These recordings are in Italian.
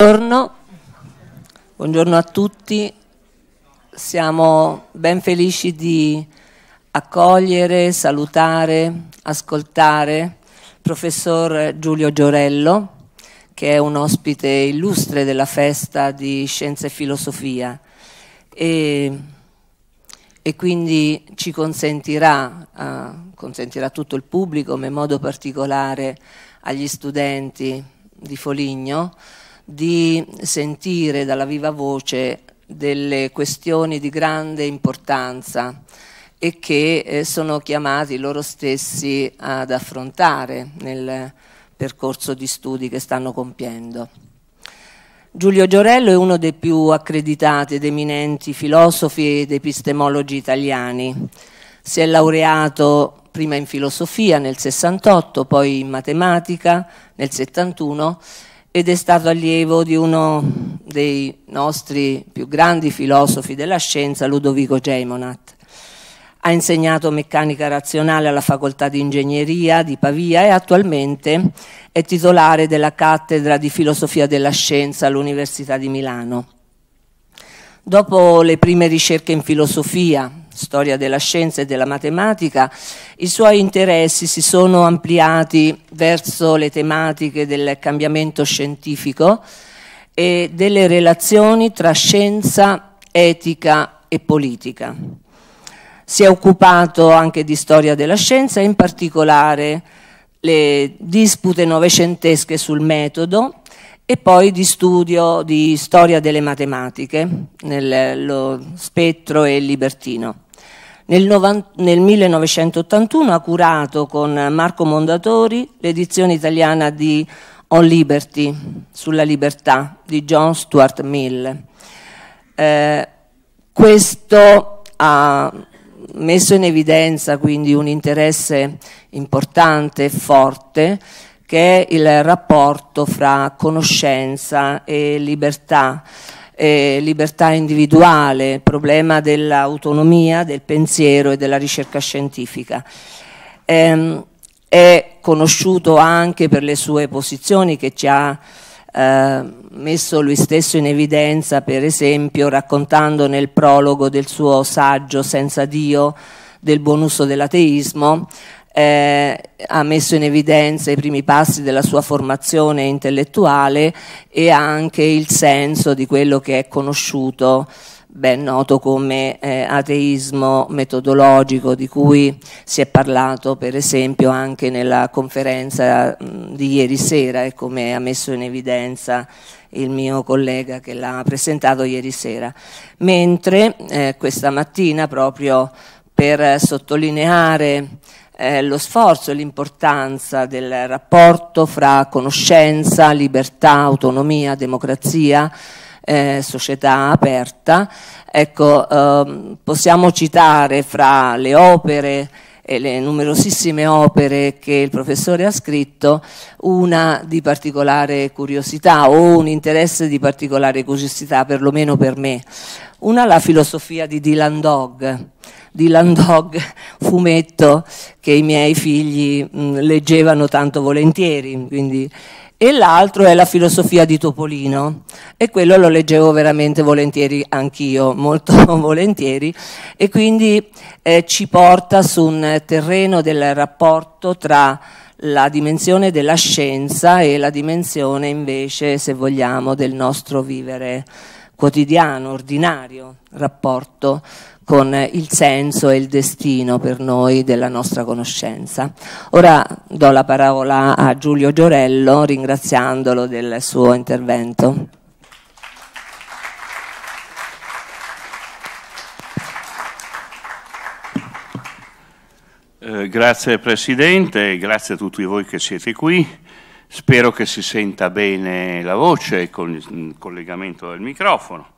Buongiorno. Buongiorno, a tutti. Siamo ben felici di accogliere, salutare, ascoltare il professor Giulio Giorello, che è un ospite illustre della festa di Scienza e Filosofia e, e quindi ci consentirà, eh, consentirà a tutto il pubblico, ma in modo particolare agli studenti di Foligno, di sentire dalla viva voce delle questioni di grande importanza e che eh, sono chiamati loro stessi ad affrontare nel percorso di studi che stanno compiendo. Giulio Giorello è uno dei più accreditati ed eminenti filosofi ed epistemologi italiani. Si è laureato prima in filosofia nel 68, poi in matematica nel 71 ed è stato allievo di uno dei nostri più grandi filosofi della scienza, Ludovico Geimonat. Ha insegnato meccanica razionale alla facoltà di ingegneria di Pavia e attualmente è titolare della cattedra di filosofia della scienza all'Università di Milano. Dopo le prime ricerche in filosofia, storia della scienza e della matematica, i suoi interessi si sono ampliati verso le tematiche del cambiamento scientifico e delle relazioni tra scienza, etica e politica. Si è occupato anche di storia della scienza, in particolare le dispute novecentesche sul metodo e poi di studio di storia delle matematiche nello spettro e libertino. Nel, 90, nel 1981 ha curato con Marco Mondatori l'edizione italiana di On Liberty, sulla libertà, di John Stuart Mill. Eh, questo ha messo in evidenza quindi un interesse importante e forte che è il rapporto fra conoscenza e libertà eh, libertà individuale, problema dell'autonomia, del pensiero e della ricerca scientifica. Eh, è conosciuto anche per le sue posizioni che ci ha eh, messo lui stesso in evidenza, per esempio raccontando nel prologo del suo saggio Senza Dio del buon uso dell'ateismo, eh, ha messo in evidenza i primi passi della sua formazione intellettuale e anche il senso di quello che è conosciuto ben noto come eh, ateismo metodologico, di cui si è parlato per esempio anche nella conferenza mh, di ieri sera e come ha messo in evidenza il mio collega che l'ha presentato ieri sera. Mentre eh, questa mattina, proprio per sottolineare eh, lo sforzo e l'importanza del rapporto fra conoscenza, libertà, autonomia, democrazia, eh, società aperta. Ecco, ehm, possiamo citare fra le opere e le numerosissime opere che il professore ha scritto, una di particolare curiosità o un interesse di particolare curiosità, perlomeno per me. Una la filosofia di Dylan Dogg di Landog, fumetto che i miei figli mh, leggevano tanto volentieri. Quindi. E l'altro è la filosofia di Topolino e quello lo leggevo veramente volentieri anch'io, molto volentieri e quindi eh, ci porta su un terreno del rapporto tra la dimensione della scienza e la dimensione invece, se vogliamo, del nostro vivere quotidiano, ordinario, rapporto con il senso e il destino per noi della nostra conoscenza. Ora do la parola a Giulio Giorello ringraziandolo del suo intervento. Eh, grazie Presidente, grazie a tutti voi che siete qui. Spero che si senta bene la voce con il collegamento del microfono.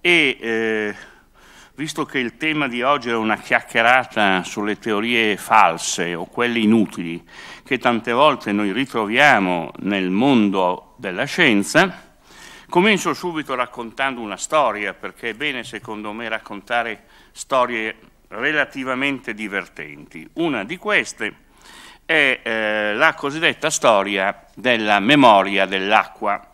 E, eh, visto che il tema di oggi è una chiacchierata sulle teorie false o quelle inutili che tante volte noi ritroviamo nel mondo della scienza, comincio subito raccontando una storia, perché è bene secondo me raccontare storie relativamente divertenti. Una di queste è eh, la cosiddetta storia della memoria dell'acqua.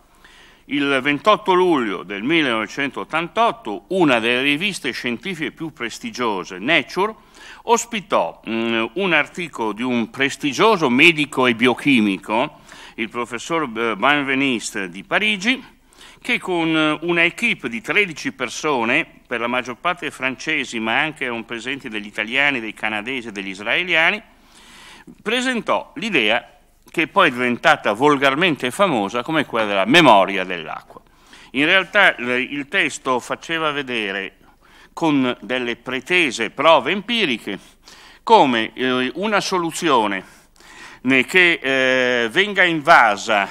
Il 28 luglio del 1988 una delle riviste scientifiche più prestigiose, Nature, ospitò um, un articolo di un prestigioso medico e biochimico, il professor eh, Benveniste di Parigi, che con eh, una equipe di 13 persone, per la maggior parte francesi, ma anche un presente degli italiani, dei canadesi e degli israeliani, presentò l'idea che poi è diventata volgarmente famosa come quella della memoria dell'acqua. In realtà il testo faceva vedere con delle pretese prove empiriche come eh, una soluzione che eh, venga invasa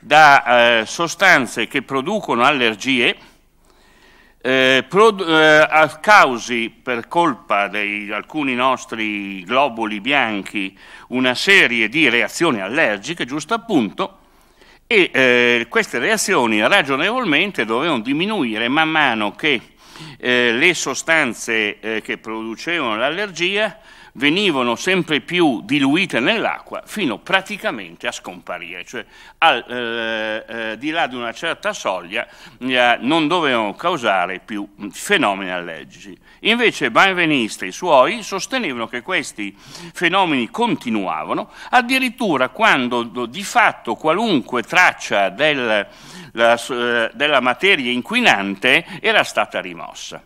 da eh, sostanze che producono allergie eh, pro, eh, causi per colpa di alcuni nostri globuli bianchi una serie di reazioni allergiche, giusto appunto, e eh, queste reazioni ragionevolmente dovevano diminuire man mano che eh, le sostanze eh, che producevano l'allergia venivano sempre più diluite nell'acqua fino praticamente a scomparire, cioè al, eh, eh, di là di una certa soglia eh, non dovevano causare più mm, fenomeni allergici. Invece Benveniste e i suoi sostenevano che questi fenomeni continuavano, addirittura quando di fatto qualunque traccia del, la, eh, della materia inquinante era stata rimossa.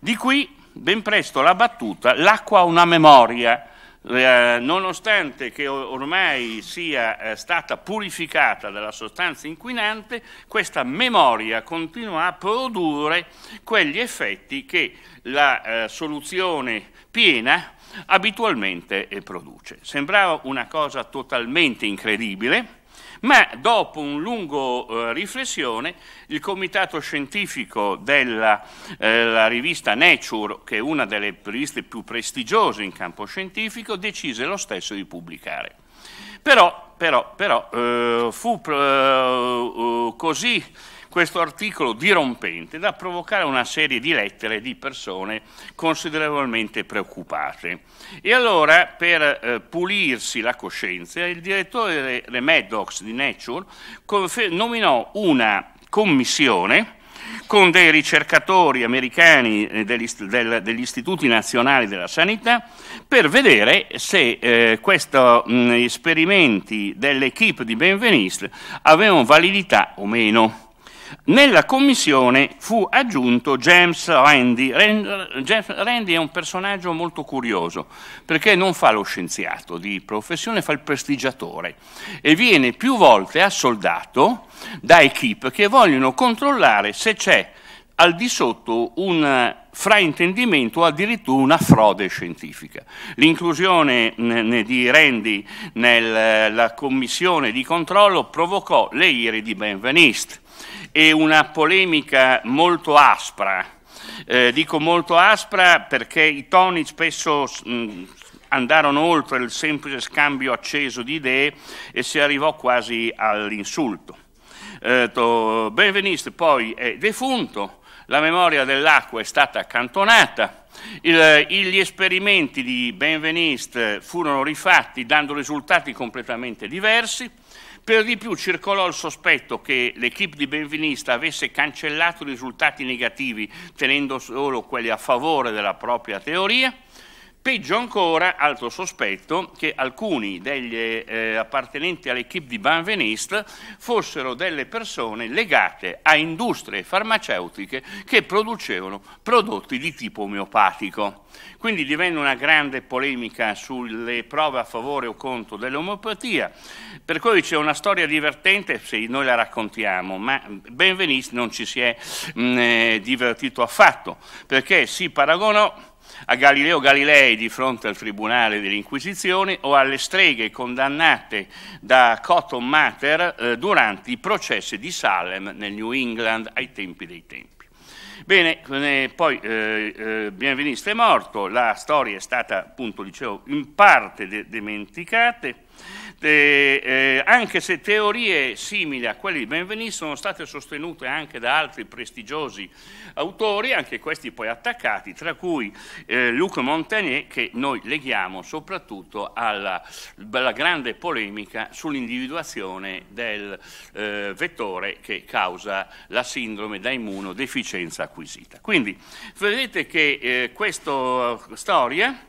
Di qui ben presto la battuta, l'acqua ha una memoria, eh, nonostante che ormai sia eh, stata purificata dalla sostanza inquinante, questa memoria continua a produrre quegli effetti che la eh, soluzione piena abitualmente eh, produce. Sembrava una cosa totalmente incredibile, ma dopo un lungo eh, riflessione il comitato scientifico della eh, rivista Nature, che è una delle riviste più prestigiose in campo scientifico, decise lo stesso di pubblicare. Però, però, però eh, fu eh, eh, così questo articolo dirompente da provocare una serie di lettere di persone considerevolmente preoccupate. E allora, per eh, pulirsi la coscienza, il direttore Le Maddox di Nature nominò una commissione con dei ricercatori americani eh, degli, del, degli, istituti nazionali della sanità per vedere se eh, questi esperimenti dell'equipe di Benveniste avevano validità o meno. Nella commissione fu aggiunto James Randy. James Randi è un personaggio molto curioso perché non fa lo scienziato di professione, fa il prestigiatore e viene più volte assoldato da equip che vogliono controllare se c'è al di sotto un fraintendimento o addirittura una frode scientifica. L'inclusione di Randy nella commissione di controllo provocò le ire di Benveniste e una polemica molto aspra. Eh, dico molto aspra perché i toni spesso mh, mm, andarono oltre il semplice scambio acceso di idee e si arrivò quasi all'insulto. Eh, Benveniste poi è defunto, la memoria dell'acqua è stata accantonata. Il, gli esperimenti di Benveniste furono rifatti dando risultati completamente diversi per di più circolò il sospetto che l'equipe di Benvenista avesse cancellato risultati negativi tenendo solo quelli a favore della propria teoria Peggio ancora, altro sospetto, che alcuni degli eh, appartenenti all'equipe di Banvenist fossero delle persone legate a industrie farmaceutiche che producevano prodotti di tipo omeopatico. Quindi divenne una grande polemica sulle prove a favore o contro dell'omeopatia, per cui c'è una storia divertente, sì, noi la raccontiamo, ma Benveniste non ci si è mh, eh, divertito affatto, perché si paragonò a Galileo Galilei di fronte al Tribunale dell'Inquisizione o alle streghe condannate da Cotton Mather eh, durante i processi di Salem nel New England ai tempi dei tempi. Bene, eh, poi eh, eh, è morto, la storia è stata appunto, dicevo, in parte de- dimenticata, eh, anche se teorie simili a quelle di Benveniste sono state sostenute anche da altri prestigiosi autori, anche questi poi attaccati, tra cui eh, Luc Montagnier, che noi leghiamo soprattutto alla, alla grande polemica sull'individuazione del eh, vettore che causa la sindrome da immunodeficienza acquisita. Quindi vedete che eh, questa eh, storia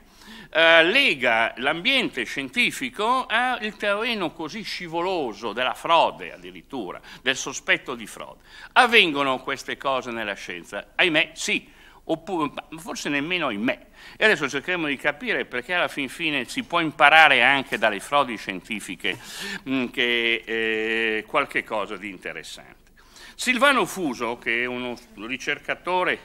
eh, lega l'ambiente scientifico al terreno così scivoloso della frode addirittura, del sospetto di frode. Avvengono queste cose nella scienza? Ahimè sì, oppure forse nemmeno ahimè. E adesso cercheremo di capire perché alla fin fine si può imparare anche dalle frodi scientifiche mh, mm, che, eh, qualche cosa di interessante. Silvano Fuso, che è uno ricercatore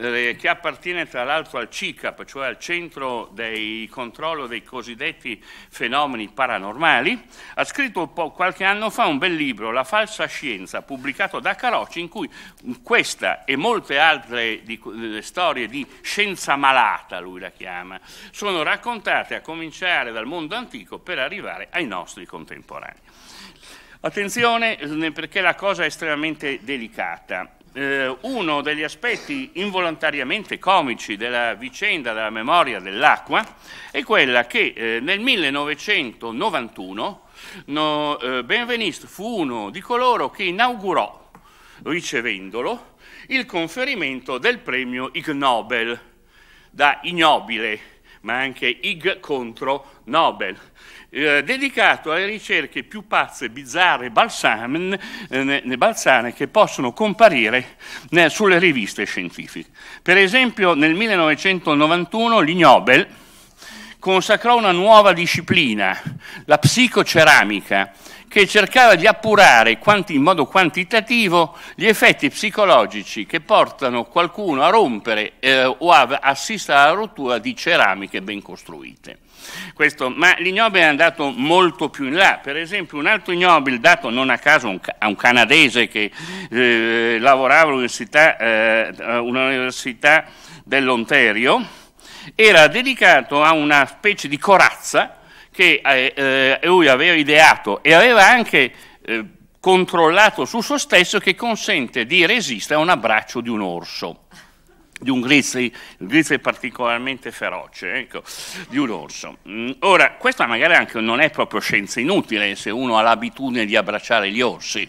eh, che appartiene tra l'altro al CICAP, cioè al Centro di Controllo dei Cosiddetti Fenomeni Paranormali, ha scritto qualche anno fa un bel libro, La falsa scienza, pubblicato da Carocci, in cui questa e molte altre di, eh, storie di scienza malata, lui la chiama, sono raccontate a cominciare dal mondo antico per arrivare ai nostri contemporanei. Attenzione eh, perché la cosa è estremamente delicata eh, uno degli aspetti involontariamente comici della vicenda della memoria dell'acqua è quella che eh, nel 1991 no, eh, Benveniste fu uno di coloro che inaugurò, ricevendolo, il conferimento del premio Ig Nobel, da ignobile, ma anche Ig contro Nobel eh, dedicato alle ricerche più pazze, bizzarre, balsame, eh, balsane che possono comparire eh, sulle riviste scientifiche. Per esempio nel 1991 l'Ignobel consacrò una nuova disciplina, la psicoceramica, che cercava di appurare quanti, in modo quantitativo gli effetti psicologici che portano qualcuno a rompere eh, o a, assistere alla rottura di ceramiche ben costruite. Questo, ma l'ignobile è andato molto più in là. Per esempio, un altro ignobile, dato non a caso un, a un canadese che eh, lavorava all'università, eh, all'università dell'Ontario, era dedicato a una specie di corazza che eh, eh lui aveva ideato e aveva anche eh, controllato su se stesso che consente di resistere a un abbraccio di un orso di un grizzly, il grizzly particolarmente feroce, ecco, di un orso. Mm, ora, questa magari anche non è proprio scienza inutile se uno ha l'abitudine di abbracciare gli orsi,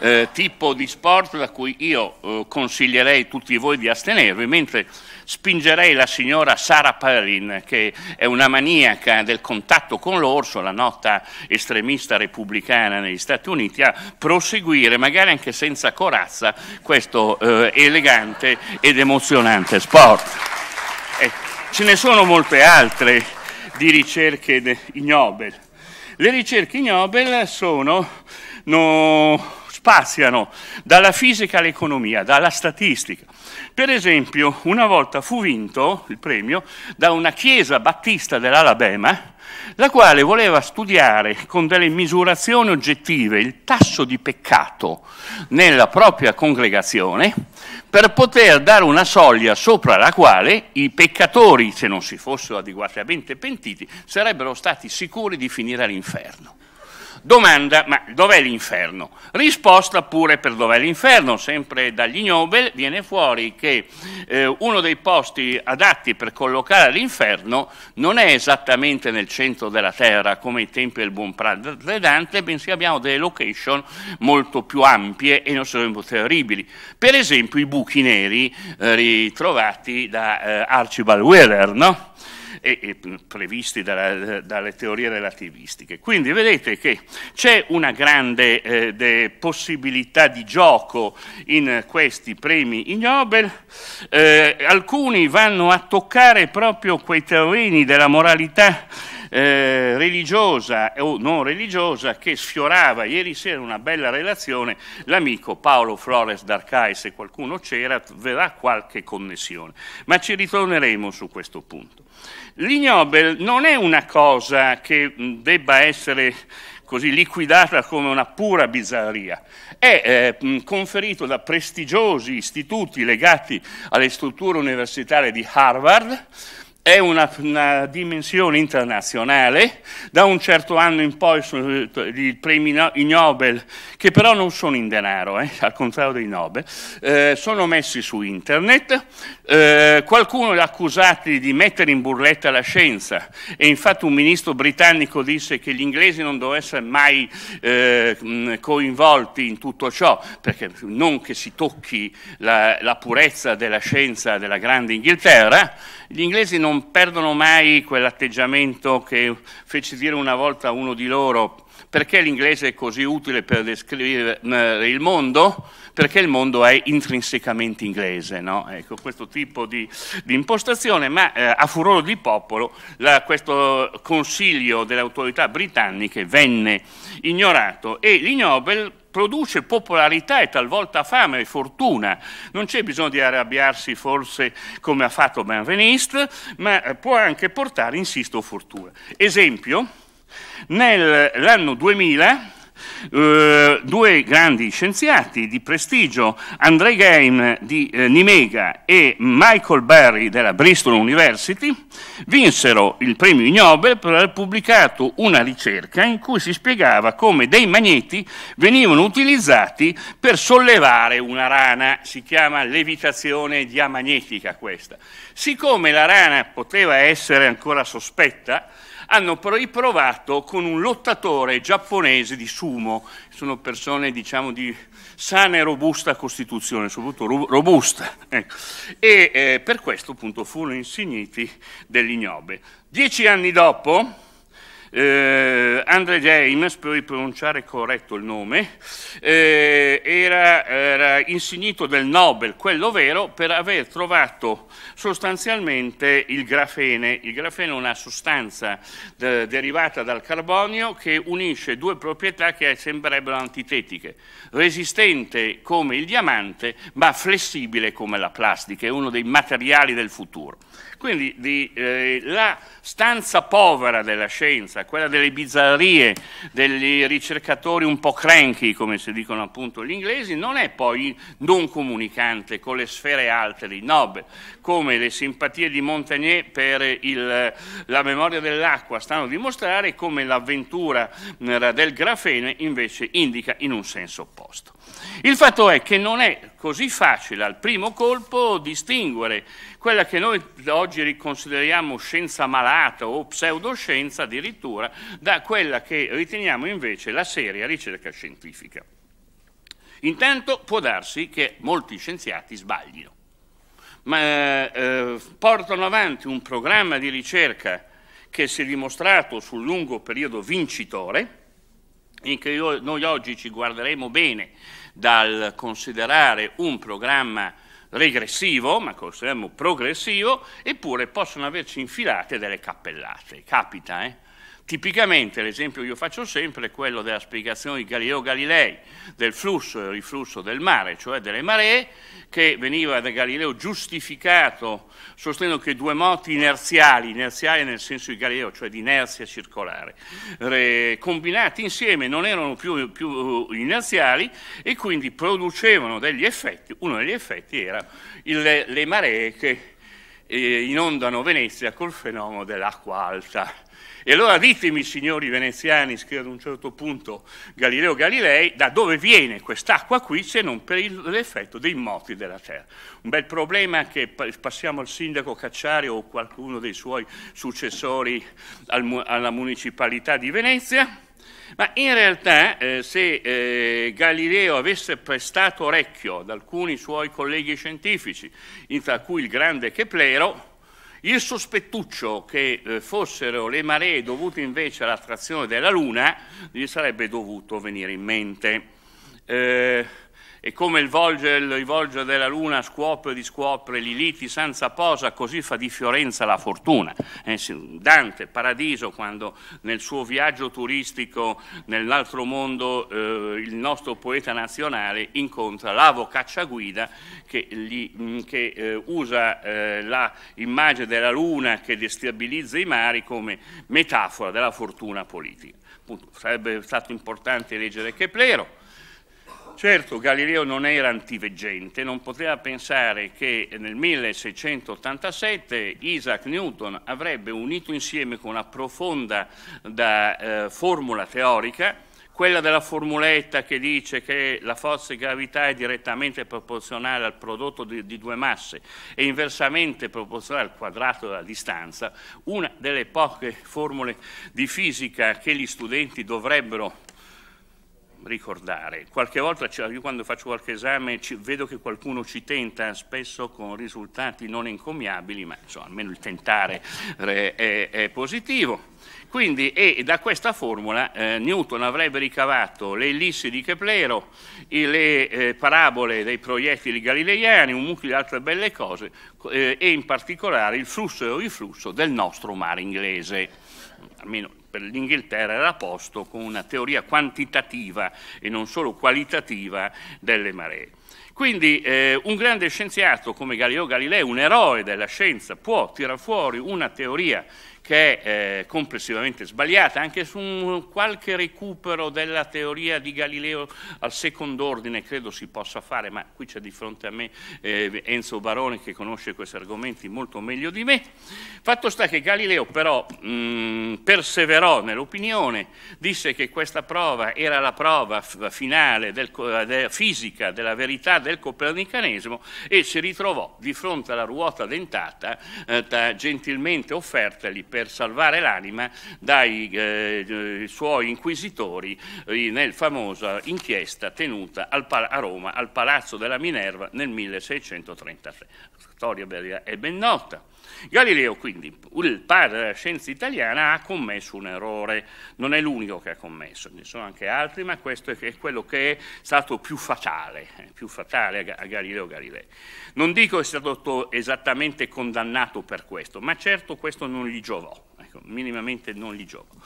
eh, tipo di sport da cui io eh, consiglierei tutti voi di astenervi, mentre spingerei la signora Sara Palin, che è una maniaca del contatto con l'orso, la nota estremista repubblicana negli Stati Uniti, a proseguire, magari anche senza corazza, questo eh, elegante ed emozionante sport. Eh, ce ne sono molte altre di ricerche de, ignobel. Le ricerche ignobel sono... No, spaziano dalla fisica all'economia, dalla statistica, per esempio, una volta fu vinto il premio da una chiesa battista dell'Alabama, la quale voleva studiare con delle misurazioni oggettive il tasso di peccato nella propria congregazione per poter dare una soglia sopra la quale i peccatori, se non si fossero adeguatamente pentiti, sarebbero stati sicuri di finire all'inferno. Domanda, ma dov'è l'inferno? Risposta pure per dov'è l'inferno, sempre dagli Nobel viene fuori che eh, uno dei posti adatti per collocare l'inferno non è esattamente nel centro della terra come i tempi del buon padre Dante, bensì abbiamo delle location molto più ampie e non sono terribili. Per esempio i buchi neri eh, ritrovati da eh, Archibald Wheeler, no? e, e previsti dalla, dalle teorie relativistiche. Quindi vedete che c'è una grande eh, possibilità di gioco in questi premi Nobel, eh, alcuni vanno a toccare proprio quei terreni della moralità eh, religiosa o non religiosa che sfiorava ieri sera una bella relazione, l'amico Paolo Flores d'Arcai, se qualcuno c'era, verrà qualche connessione, ma ci ritorneremo su questo punto. L'Ignobel non è una cosa che debba essere così liquidata come una pura bizzarria. È eh, conferito da prestigiosi istituti legati alle strutture universitarie di Harvard, è una, una, dimensione internazionale, da un certo anno in poi sono i premi Nobel, che però non sono in denaro, eh, al contrario dei Nobel, eh, sono messi su internet, eh, qualcuno ha accusati di mettere in burletta la scienza e infatti un ministro britannico disse che gli inglesi non dovessero essere mai eh, coinvolti in tutto ciò, perché non che si tocchi la, la purezza della scienza della grande Inghilterra, gli inglesi non perdono mai quell'atteggiamento che fece dire una volta uno di loro, perché l'inglese è così utile per descrivere eh, il mondo? Perché il mondo è intrinsecamente inglese, no? Ecco, questo tipo di, di impostazione, ma eh, a furore di popolo la, questo consiglio delle autorità britanniche venne ignorato e l'Ignobel produce popolarità e talvolta fame e fortuna. Non c'è bisogno di arrabbiarsi forse come ha fatto Benveniste, ma eh, può anche portare, insisto, fortuna. Esempio, Nell'anno 2000 Uh, eh, due grandi scienziati di prestigio, Andrei Game di eh, Nimega e Michael Berry della Bristol University, vinsero il premio Nobel per aver pubblicato una ricerca in cui si spiegava come dei magneti venivano utilizzati per sollevare una rana, si chiama levitazione diamagnetica questa. Siccome la rana poteva essere ancora sospetta, hanno riprovato con un lottatore giapponese di sumo, sono persone diciamo di sana e robusta costituzione, soprattutto robusta, ecco. e eh, per questo appunto furono insigniti dell'ignobe. Dieci anni dopo, eh, Andre James, per pronunciare corretto il nome, eh, era, era, insignito del Nobel, quello vero, per aver trovato sostanzialmente il grafene. Il grafene è una sostanza de eh, derivata dal carbonio che unisce due proprietà che sembrerebbero antitetiche, resistente come il diamante ma flessibile come la plastica, è uno dei materiali del futuro. Quindi di, eh, la stanza povera della scienza, quella delle bizzarrie, degli ricercatori un po' cranky, come si dicono appunto gli inglesi, non è poi non comunicante con le sfere alte di Nobel, come le simpatie di Montagnier per il, la memoria dell'acqua stanno a dimostrare, come l'avventura eh, del grafene invece indica in un senso opposto. Il fatto è che non è così facile al primo colpo distinguere quella che noi oggi riconsideriamo scienza malata o pseudoscienza addirittura da quella che riteniamo invece la seria ricerca scientifica. Intanto può darsi che molti scienziati sbaglino, ma eh, portano avanti un programma di ricerca che si è dimostrato sul lungo periodo vincitore, in che noi oggi ci guarderemo bene dal considerare un programma regressivo, ma consideriamo progressivo, eppure possono averci infilate delle cappellate. Capita, eh? Tipicamente l'esempio che io faccio sempre è quello della spiegazione di Galileo Galilei del flusso e riflusso del mare, cioè delle maree, che veniva da Galileo giustificato sostenendo che due moti inerziali, inerziali nel senso di Galileo, cioè di inerzia circolare, combinati insieme non erano più, più inerziali e quindi producevano degli effetti, uno degli effetti era il, le maree che eh, inondano Venezia col fenomeno dell'acqua alta e allora ditemi, signori veneziani, scrive ad un certo punto Galileo Galilei, da dove viene quest'acqua qui se non per l'effetto dei moti della Terra. Un bel problema che passiamo al sindaco Cacciari o qualcuno dei suoi successori al, alla municipalità di Venezia. Ma in realtà eh, se eh, Galileo avesse prestato orecchio ad alcuni suoi colleghi scientifici, tra cui il grande Keplero, il sospettuccio che eh, fossero le maree dovute invece all'attrazione della Luna gli sarebbe dovuto venire in mente. Eh, e come il volgel, il volgel della luna scuopre di scuopre liti senza posa, così fa di Fiorenza la fortuna. Dante, Paradiso, quando nel suo viaggio turistico nell'altro mondo eh, il nostro poeta nazionale incontra l'avo cacciaguida che, gli, mm, che eh, usa eh, l'immagine della luna che destabilizza i mari come metafora della fortuna politica. Appunto, sarebbe stato importante leggere Keplero Certo Galileo non era antiveggente, non poteva pensare che nel 1687 Isaac Newton avrebbe unito insieme con una profonda da, eh, formula teorica quella della formuletta che dice che la forza di gravità è direttamente proporzionale al prodotto di, di, due masse e inversamente proporzionale al quadrato della distanza, una delle poche formule di fisica che gli studenti dovrebbero ricordare. Qualche volta, io quando faccio qualche esame, vedo che qualcuno ci tenta, spesso con risultati non encomiabili, ma insomma, almeno il tentare è, è positivo. Quindi, e da questa formula eh, Newton avrebbe ricavato le ellissi di Keplero, le eh, parabole dei proiettili galileiani, un mucchio di altre belle cose, eh, e in particolare il flusso e il riflusso del nostro mare inglese almeno per l'Inghilterra, era a posto con una teoria quantitativa e non solo qualitativa delle maree. Quindi eh, un grande scienziato come Galileo Galilei, un eroe della scienza, può tirar fuori una teoria che è eh, complessivamente sbagliata, anche su qualche recupero della teoria di Galileo al secondo ordine credo si possa fare, ma qui c'è di fronte a me eh, Enzo Barone che conosce questi argomenti molto meglio di me. Fatto sta che Galileo però mh, mm, perseverò nell'opinione, disse che questa prova era la prova finale del, eh, della fisica della verità del copernicanesimo e si ritrovò di fronte alla ruota dentata eh, gentilmente offerta per per salvare l'anima dai eh, eh, suoi inquisitori eh, nel famosa inchiesta tenuta a Roma al Palazzo della Minerva nel 1633. La storia è ben nota. Galileo, quindi, il padre della scienza italiana, ha commesso un errore. Non è l'unico che ha commesso, ne sono anche altri, ma questo è quello che è stato più fatale, eh, più fatale a Galileo Galilei. Non dico che sia stato esattamente condannato per questo, ma certo questo non gli giovò ecco, minimamente non li gioco.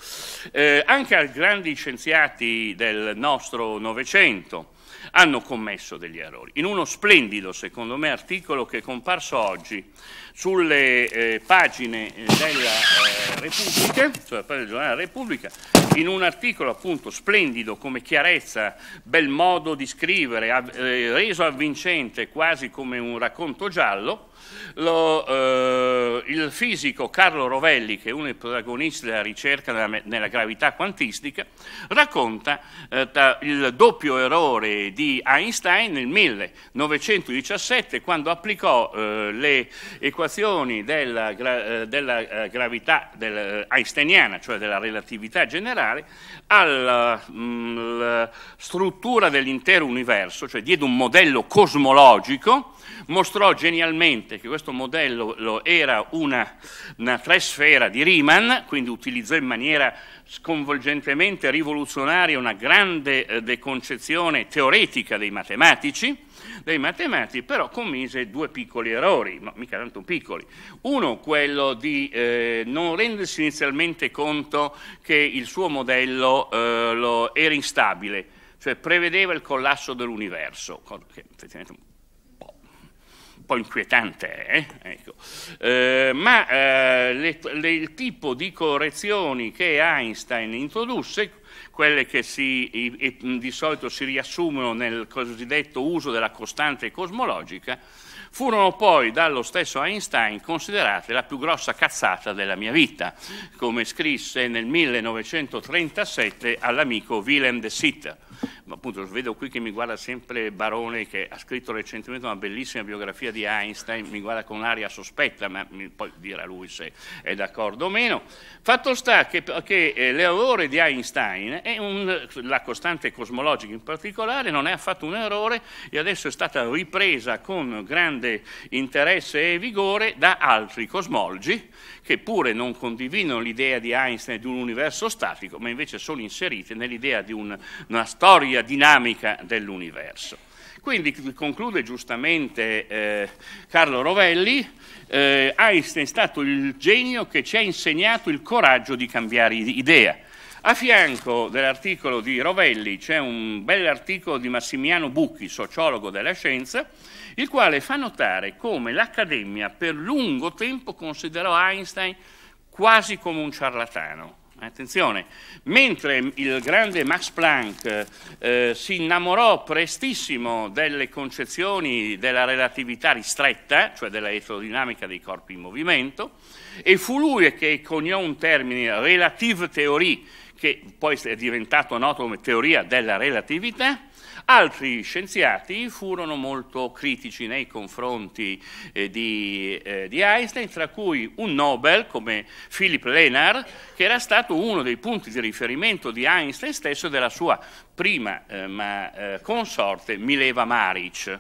Eh, anche i grandi scienziati del nostro Novecento hanno commesso degli errori. In uno splendido, secondo me, articolo che è comparso oggi sulle eh, pagine eh, della eh, Repubblica, sulla pagina del giornale Repubblica, in un articolo appunto splendido come chiarezza, bel modo di scrivere, av eh, reso avvincente quasi come un racconto giallo, lo, eh, il fisico Carlo Rovelli, che è uno dei protagonisti della ricerca nella, nella gravità quantistica, racconta eh, ta, il doppio errore di Einstein nel 1917 quando applicò eh, le equazioni equazioni eh, della, della eh, gravità del, eh, einsteiniana, cioè della relatività generale, alla mh, mm, struttura dell'intero universo, cioè diede un modello cosmologico, mostrò genialmente che questo modello era una, una tresfera di Riemann, quindi utilizzò in maniera sconvolgentemente rivoluzionaria una grande eh, deconcezione teoretica dei matematici, dei matematici, però commise due piccoli errori, ma mica tanto piccoli. Uno quello di eh, non rendersi inizialmente conto che il suo modello eh, era instabile, cioè prevedeva il collasso dell'universo, cosa che effettivamente un po' inquietante, eh? Ecco. Eh, ma eh, le, le, il tipo di correzioni che Einstein introdusse quelle che si, i, i, di solito si riassumono nel cosiddetto uso della costante cosmologica, furono poi dallo stesso Einstein considerate la più grossa cazzata della mia vita, come scrisse nel 1937 all'amico Willem de Sitter appunto vedo qui che mi guarda sempre Barone che ha scritto recentemente una bellissima biografia di Einstein, mi guarda con aria sospetta, ma mi, poi dirà lui se è d'accordo o meno. Fatto sta che, che eh, l'errore di Einstein, un, la costante cosmologica in particolare, non è affatto un errore e adesso è stata ripresa con grande interesse e vigore da altri cosmologi che pure non condividono l'idea di Einstein di un universo statico, ma invece sono inseriti nell'idea di un, una storia storia dinamica dell'universo. Quindi conclude giustamente eh, Carlo Rovelli, eh, Einstein è stato il genio che ci ha insegnato il coraggio di cambiare idea. A fianco dell'articolo di Rovelli c'è un bell'articolo di Massimiano Bucchi, sociologo della scienza, il quale fa notare come l'Accademia per lungo tempo considerò Einstein quasi come un ciarlatano Attenzione, mentre il grande Max Planck eh, si innamorò prestissimo delle concezioni della relatività ristretta, cioè della eletrodinamica dei corpi in movimento, e fu lui che coniò un termine relative theory, che poi è diventato noto come teoria della relatività, Altri scienziati furono molto critici nei confronti eh, di, eh, di, Einstein, tra cui un Nobel come Philip Lehner, che era stato uno dei punti di riferimento di Einstein stesso e della sua prima eh, ma eh, consorte Mileva Maric.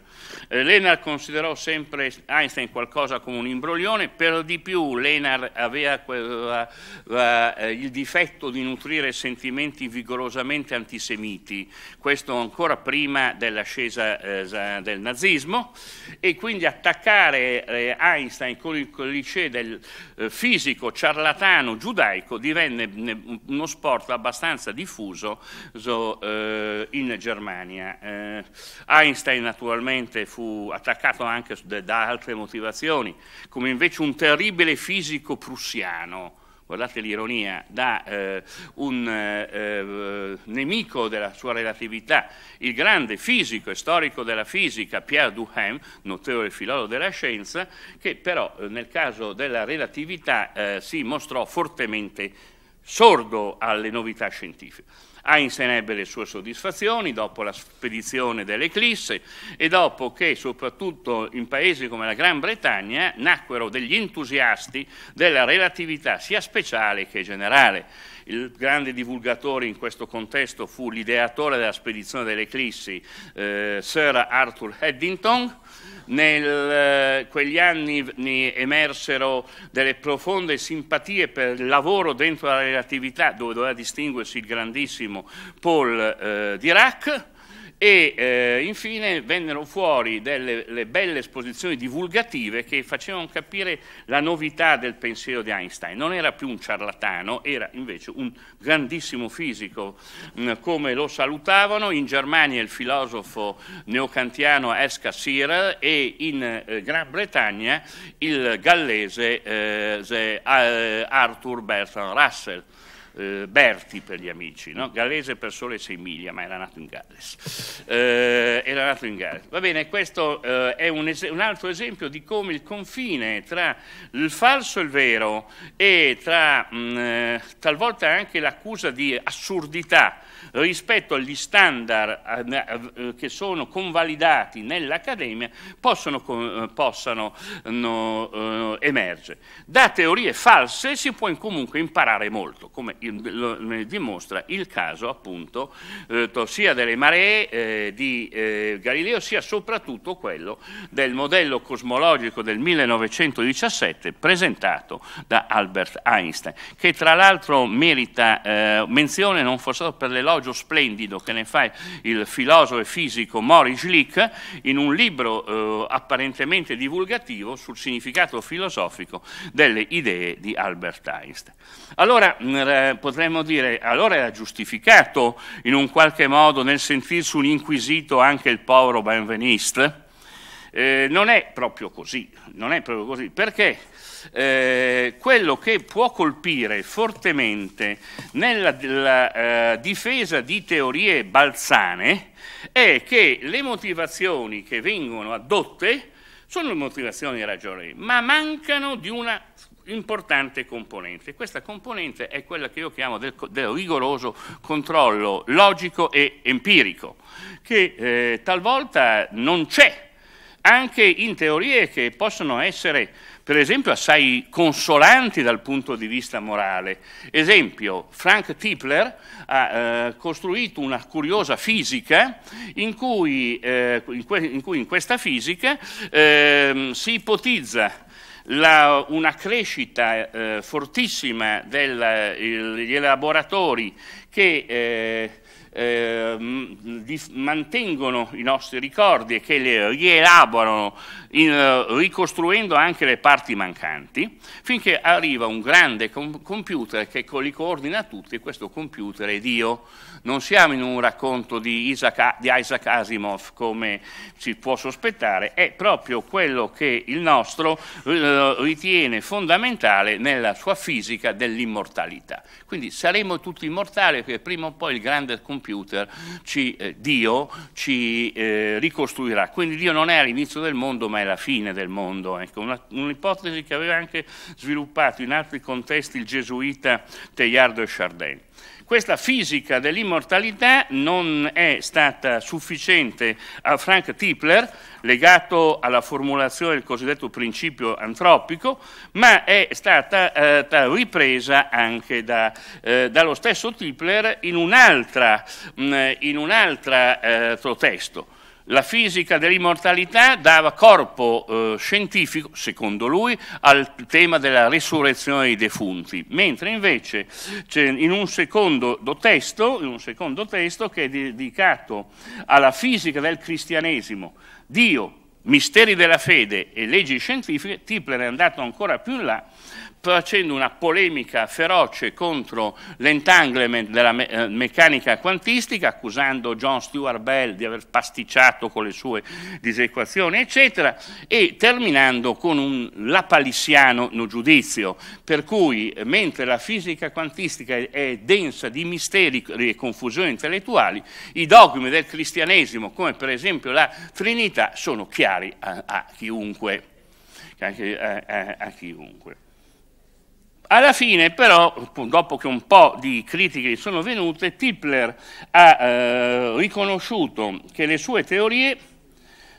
Eh, Lenar considerò sempre Einstein qualcosa come un imbroglione, per di più Lenar aveva quella, la, eh, il difetto di nutrire sentimenti vigorosamente antisemiti, questo ancora prima dell'ascesa eh, del nazismo, e quindi attaccare eh, Einstein con il liceo del fisico ciarlatano giudaico divenne uno sport abbastanza diffuso. So, eh, in Germania. Eh, Einstein naturalmente fu attaccato anche da altre motivazioni, come invece un terribile fisico prussiano, guardate l'ironia, da eh, un eh, eh, nemico della sua relatività, il grande fisico e storico della fisica Pierre Duhem, notevole filologo della scienza, che però eh, nel caso della relatività eh, si mostrò fortemente sordo alle novità scientifiche. Einstein ebbe le sue soddisfazioni dopo la spedizione dell'eclisse e dopo che soprattutto in paesi come la Gran Bretagna nacquero degli entusiasti della relatività sia speciale che generale. Il grande divulgatore in questo contesto fu l'ideatore della spedizione dell'eclissi, eh, Sir Arthur Eddington, nel, eh, quegli anni emersero delle profonde simpatie per il lavoro dentro la relatività, dove doveva distinguersi il grandissimo Paul eh, Dirac, e eh, infine vennero fuori delle belle esposizioni divulgative che facevano capire la novità del pensiero di Einstein. Non era più un ciarlatano, era invece un grandissimo fisico, mh, mm, come lo salutavano. In Germania il filosofo neocantiano S. Searle e in eh, Gran Bretagna il gallese eh, eh Arthur Bertrand Russell eh, Berti per gli amici, no? gallese per sole 6 miglia, ma era nato in Galles. Eh, era nato in Galles. Va bene, questo eh, è un, es- un, altro esempio di come il confine tra il falso e il vero e tra mh, mm, eh, talvolta anche l'accusa di assurdità rispetto agli standard eh, eh, che sono convalidati nell'Accademia possono, eh, possano no, emergere. Da teorie false si può comunque imparare molto, come dimostra il caso appunto sia delle maree di Galileo sia soprattutto quello del modello cosmologico del 1917 presentato da Albert Einstein, che tra l'altro merita eh, menzione non forse per le logiche elogio splendido che ne fa il filosofo e fisico Moritz Lick in un libro eh, apparentemente divulgativo sul significato filosofico delle idee di Albert Einstein. Allora mm, eh, potremmo dire, allora era giustificato in un qualche modo nel sentirsi un inquisito anche il povero Benveniste? Eh, non è proprio così, non è proprio così, perché eh, quello che può colpire fortemente nella, nella eh, difesa di teorie balzane è che le motivazioni che vengono adotte sono motivazioni ragionevoli, ma mancano di una importante componente. Questa componente è quella che io chiamo del, del rigoroso controllo logico e empirico, che eh, talvolta non c'è anche in teorie che possono essere, per esempio, assai consolanti dal punto di vista morale. Esempio, Frank Tipler ha eh, costruito una curiosa fisica in cui, eh, in, que in, cui in, questa fisica eh, si ipotizza la, una crescita eh, fortissima degli elaboratori che eh, eh, mantengono i nostri ricordi e che li rielaborano in, eh, ricostruendo anche le parti mancanti, finché arriva un grande computer che li coordina tutti e questo computer è Dio. Non siamo in un racconto di Isaac, di Isaac Asimov, come si può sospettare, è proprio quello che il nostro eh, ritiene fondamentale nella sua fisica dell'immortalità. Quindi saremo tutti immortali perché prima o poi il grande computer, ci, eh, Dio, ci eh, ricostruirà. Quindi Dio non è all'inizio del mondo ma è la fine del mondo. Ecco, una, un'ipotesi che aveva anche sviluppato in altri contesti il gesuita Teilhard de Chardin. Questa fisica dell'immortalità non è stata sufficiente a Frank Tipler, legato alla formulazione del cosiddetto principio antropico, ma è stata eh, ripresa anche da, eh, dallo stesso Tipler in un'altra, mm, in un altro eh, testo la fisica dell'immortalità dava corpo eh, scientifico, secondo lui, al tema della risurrezione dei defunti, mentre invece in un, secondo testo, in un secondo testo che è dedicato alla fisica del cristianesimo, Dio, misteri della fede e leggi scientifiche, Tipler è andato ancora più in là facendo una polemica feroce contro l'entanglement della me eh, meccanica quantistica, accusando John Stuart Bell di aver pasticciato con le sue disequazioni, eccetera, e terminando con un lapalissiano no giudizio, per cui mentre la fisica quantistica è densa di misteri e confusioni intellettuali, i dogmi del cristianesimo, come per esempio la Trinità, sono chiari a, a chiunque. A, a, eh, eh, a chiunque. Alla fine però, dopo che un po' di critiche sono venute, Tipler ha eh, riconosciuto che le sue teorie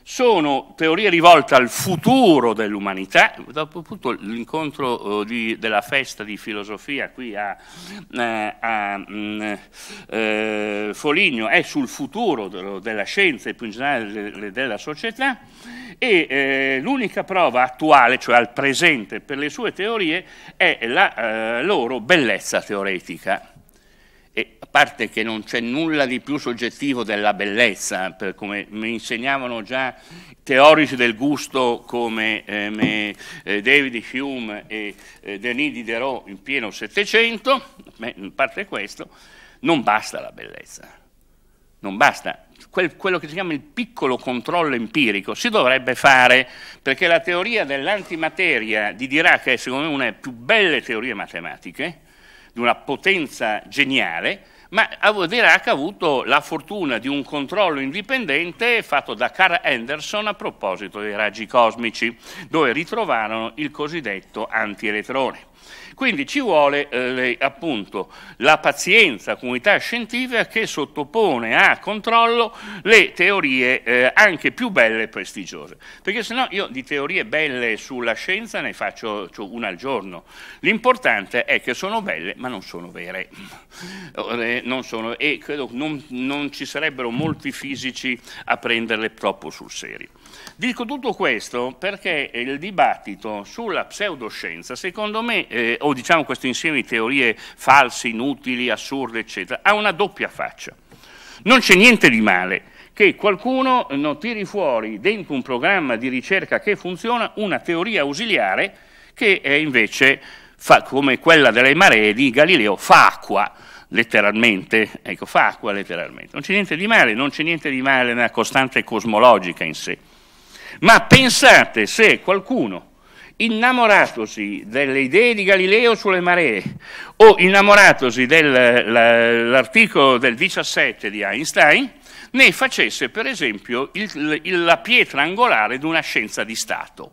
sono teorie rivolte al futuro dell'umanità, dopo tutto l'incontro eh, della festa di filosofia qui a, eh, a mm, eh, Foligno è sul futuro della scienza e più in generale della società e eh, l'unica prova attuale, cioè al presente per le sue teorie, è la eh, loro bellezza teoretica e a parte che non c'è nulla di più soggettivo della bellezza, come mi insegnavano già teorici del gusto come eh, me, eh, David Hume e eh, Denis Diderot in pieno Settecento, a parte questo, non basta la bellezza, non basta. Quel, quello che si chiama il piccolo controllo empirico si dovrebbe fare perché la teoria dell'antimateria di Dirac è secondo me una delle più belle teorie matematiche, di una potenza geniale, ma Abu Dirac ha avuto la fortuna di un controllo indipendente fatto da Carl Anderson a proposito dei raggi cosmici, dove ritrovarono il cosiddetto antielettrone. Quindi ci vuole eh, appunto la pazienza comunità scientifica che sottopone a controllo le teorie eh, anche più belle e prestigiose. Perché sennò io di teorie belle sulla scienza ne faccio una al giorno. L'importante è che sono belle ma non sono vere. Eh, non sono, e credo non, non ci sarebbero molti fisici a prenderle troppo sul serio. Dico tutto questo perché il dibattito sulla pseudoscienza, secondo me, eh, o diciamo questo insieme di teorie false, inutili, assurde, eccetera, ha una doppia faccia. Non c'è niente di male che qualcuno non tiri fuori dentro un programma di ricerca che funziona una teoria ausiliare che è eh, invece fa, come quella delle maree di Galileo, fa acqua letteralmente, ecco, fa acqua letteralmente. Non c'è niente di male, non c'è niente di male nella costante cosmologica in sé. Ma pensate se qualcuno innamoratosi delle idee di Galileo sulle maree o innamoratosi dell'articolo del 17 di Einstein, ne facesse per esempio il, la pietra angolare di una scienza di Stato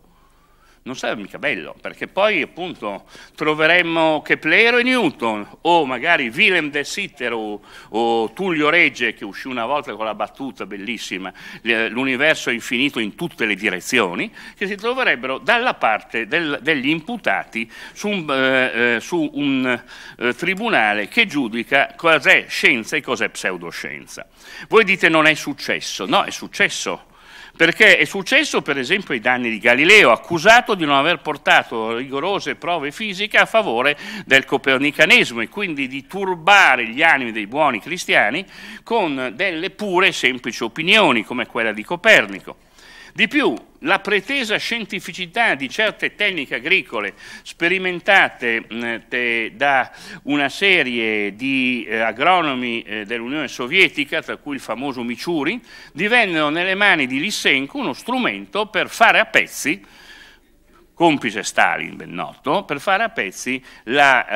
non sarebbe mica bello, perché poi appunto troveremmo Keplero e Newton, o magari Willem de Sitter o, o Tullio Regge, che uscì una volta con la battuta bellissima, l'universo è infinito in tutte le direzioni, che si troverebbero dalla parte del, degli imputati su un, eh, eh, su un eh, tribunale che giudica cos'è scienza e cos'è pseudoscienza. Voi dite non è successo, no è successo perché è successo per esempio ai danni di Galileo, accusato di non aver portato rigorose prove fisiche a favore del copernicanesimo e quindi di turbare gli animi dei buoni cristiani con delle pure e semplici opinioni come quella di Copernico. Di più, la pretesa scientificità di certe tecniche agricole sperimentate eh, da una serie di eh, agronomi eh, dell'Unione Sovietica, tra cui il famoso Michurin, divennero nelle mani di Lissenko uno strumento per fare a pezzi complice Stalin ben noto, per fare a pezzi la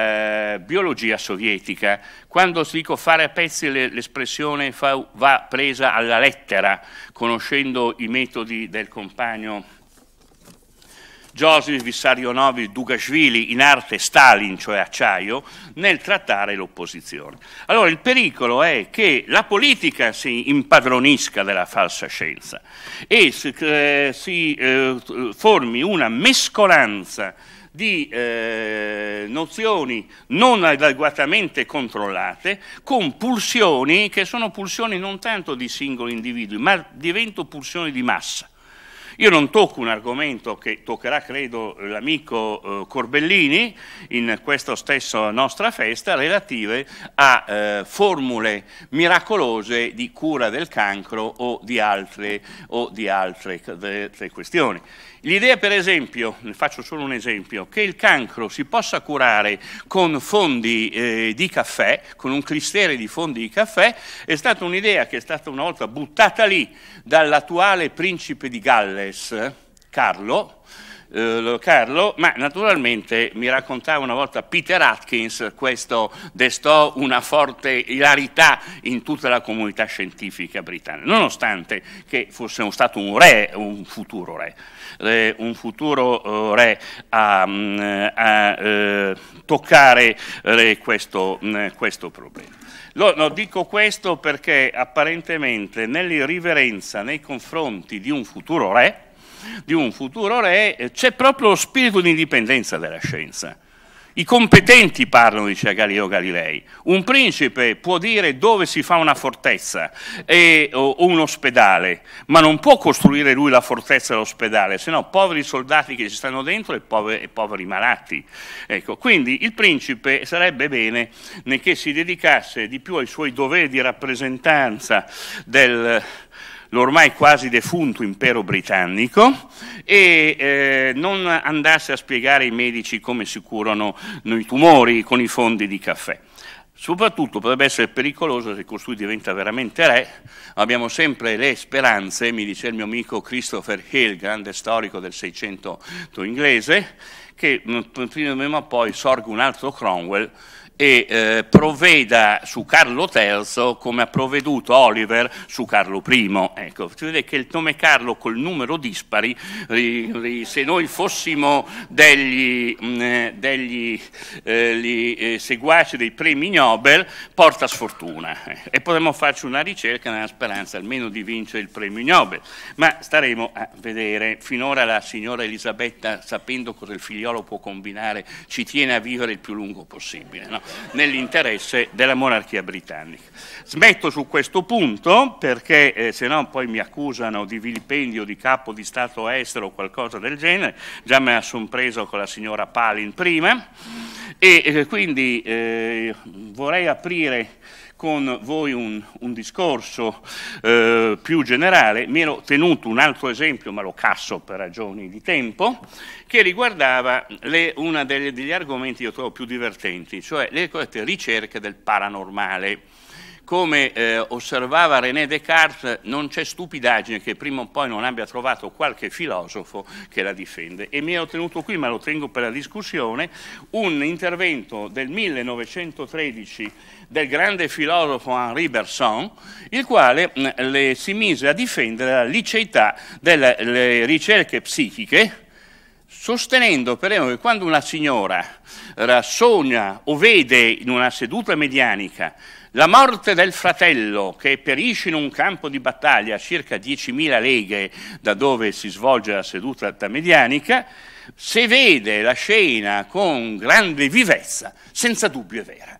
eh, biologia sovietica. Quando dico fare a pezzi l'espressione va presa alla lettera, conoscendo i metodi del compagno Joseph Vissarionovic Dugashvili, in arte Stalin, cioè acciaio, nel trattare l'opposizione. Allora il pericolo è che la politica si impadronisca della falsa scienza e si, eh, si eh, formi una mescolanza di eh, nozioni non adeguatamente controllate con pulsioni che sono pulsioni non tanto di singoli individui, ma diventano pulsioni di massa. Io non tocco un argomento che toccherà, credo, l'amico eh, Corbellini in questa stessa nostra festa relative a eh, formule miracolose di cura del cancro o di altre, o di altre eh, questioni. L'idea, per esempio, ne faccio solo un esempio, che il cancro si possa curare con fondi eh, di caffè, con un clistere di fondi di caffè, è stata un'idea che è stata una volta buttata lì dall'attuale principe di Galles, Carlo, eh, Carlo, ma naturalmente mi raccontava una volta Peter Atkins, questo destò una forte ilarità in tutta la comunità scientifica britannica, nonostante che fosse stato un re, un futuro re, eh, un futuro eh, re a, mm, a eh, toccare eh, questo, mm, questo problema. Lo, no, dico questo perché apparentemente nell'irriverenza nei confronti di un futuro re, di un futuro re, eh, c'è proprio lo spirito di indipendenza della scienza. I competenti parlano, dice Galileo Galilei. Un principe può dire dove si fa una fortezza e, o, o, un ospedale, ma non può costruire lui la fortezza e l'ospedale, se no poveri soldati che ci stanno dentro e poveri, e poveri malati. Ecco, quindi il principe sarebbe bene che si dedicasse di più ai suoi doveri di rappresentanza del, l'ormai quasi defunto impero britannico e eh, non andasse a spiegare ai medici come si curano i tumori con i fondi di caffè. Soprattutto potrebbe essere pericoloso se costui diventa veramente re. Abbiamo sempre le speranze, mi dice il mio amico Christopher Hill, grande storico del Seicento inglese, che mm, prima o poi sorga un altro Cromwell e eh, provveda su Carlo III come ha provveduto Oliver su Carlo I. Ecco, si vede che il nome Carlo col numero dispari, ri, ri, se noi fossimo degli, mh, mm, eh, degli eh, li, eh, seguaci dei premi Nobel, porta sfortuna. E potremmo farci una ricerca nella speranza almeno di vincere il premio Nobel. Ma staremo a vedere. Finora la signora Elisabetta, sapendo cosa il figliolo può combinare, ci tiene a vivere il più lungo possibile. No? nell'interesse della monarchia britannica. Smetto su questo punto perché eh, se no poi mi accusano di vilipendio di capo di Stato estero o qualcosa del genere, già me ha sorpreso con la signora Palin prima e eh, quindi eh, vorrei aprire con voi un, un discorso eh, più generale, mi ero tenuto un altro esempio, ma lo casso per ragioni di tempo, che riguardava uno degli argomenti che io trovo più divertenti, cioè le ricerche del paranormale come eh, osservava René Descartes, non c'è stupidaggine che prima o poi non abbia trovato qualche filosofo che la difende. E mi ho tenuto qui, ma lo tengo per la discussione, un intervento del 1913 del grande filosofo Henri Bergson, il quale mh, mm, le, si mise a difendere la liceità delle ricerche psichiche, sostenendo per esempio che quando una signora eh, sogna o vede in una seduta medianica la morte del fratello che perisce in un campo di battaglia a circa 10.000 leghe da dove si svolge la seduta altamedianica, se vede la scena con grande vivezza, senza dubbio è vera.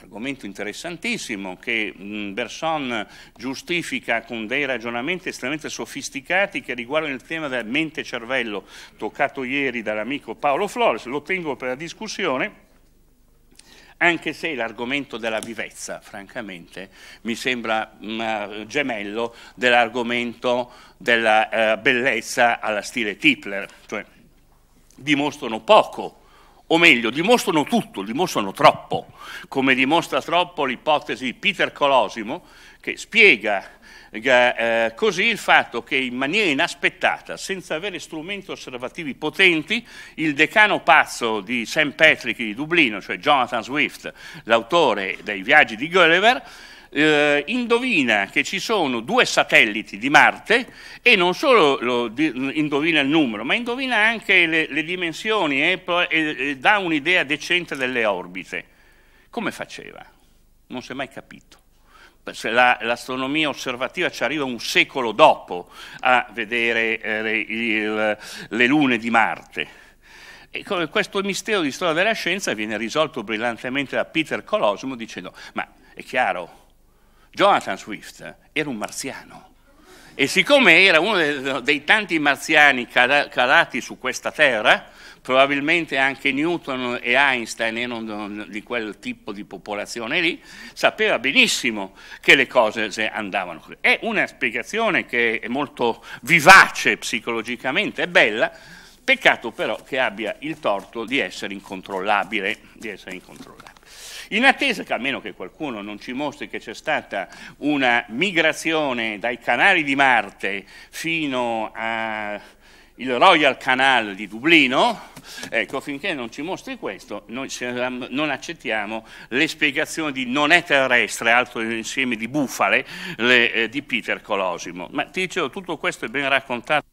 Argomento interessantissimo che mm, Berson giustifica con dei ragionamenti estremamente sofisticati che riguardano il tema del mente-cervello, toccato ieri dall'amico Paolo Flores, lo tengo per la discussione anche se l'argomento della vivezza, francamente, mi sembra mh, mm, gemello dell'argomento della eh, bellezza alla stile Tipler, cioè dimostrano poco, o meglio, dimostrano tutto, dimostrano troppo, come dimostra troppo l'ipotesi di Peter Colosimo, che spiega eh, eh, così il fatto che in maniera inaspettata, senza avere strumenti osservativi potenti, il decano pazzo di St. Patrick di Dublino, cioè Jonathan Swift, l'autore dei viaggi di Gulliver, eh, indovina che ci sono due satelliti di Marte e non solo lo, di, indovina il numero, ma indovina anche le, le dimensioni e, e, e dà un'idea decente delle orbite. Come faceva? Non si è mai capito. Cioè, l'astronomia osservativa ci arriva un secolo dopo a vedere eh, il, le lune di Marte. E questo mistero di storia della scienza viene risolto brillantemente da Peter Colosimo dicendo ma è chiaro, Jonathan Swift era un marziano e siccome era uno dei, dei tanti marziani cala, calati su questa terra, probabilmente anche Newton e Einstein erano di quel tipo di popolazione lì, sapeva benissimo che le cose andavano così. È una spiegazione che è molto vivace psicologicamente, è bella, peccato però che abbia il torto di essere incontrollabile. Di essere incontrollabile. In attesa che, a meno che qualcuno non ci mostri che c'è stata una migrazione dai canali di Marte fino al Royal Canal di Dublino, ecco, finché non ci mostri questo, noi non accettiamo le spiegazioni di non è terrestre, altro insieme di bufale, le, eh, di Peter Colosimo. Ma ti dicevo, tutto questo è ben raccontato.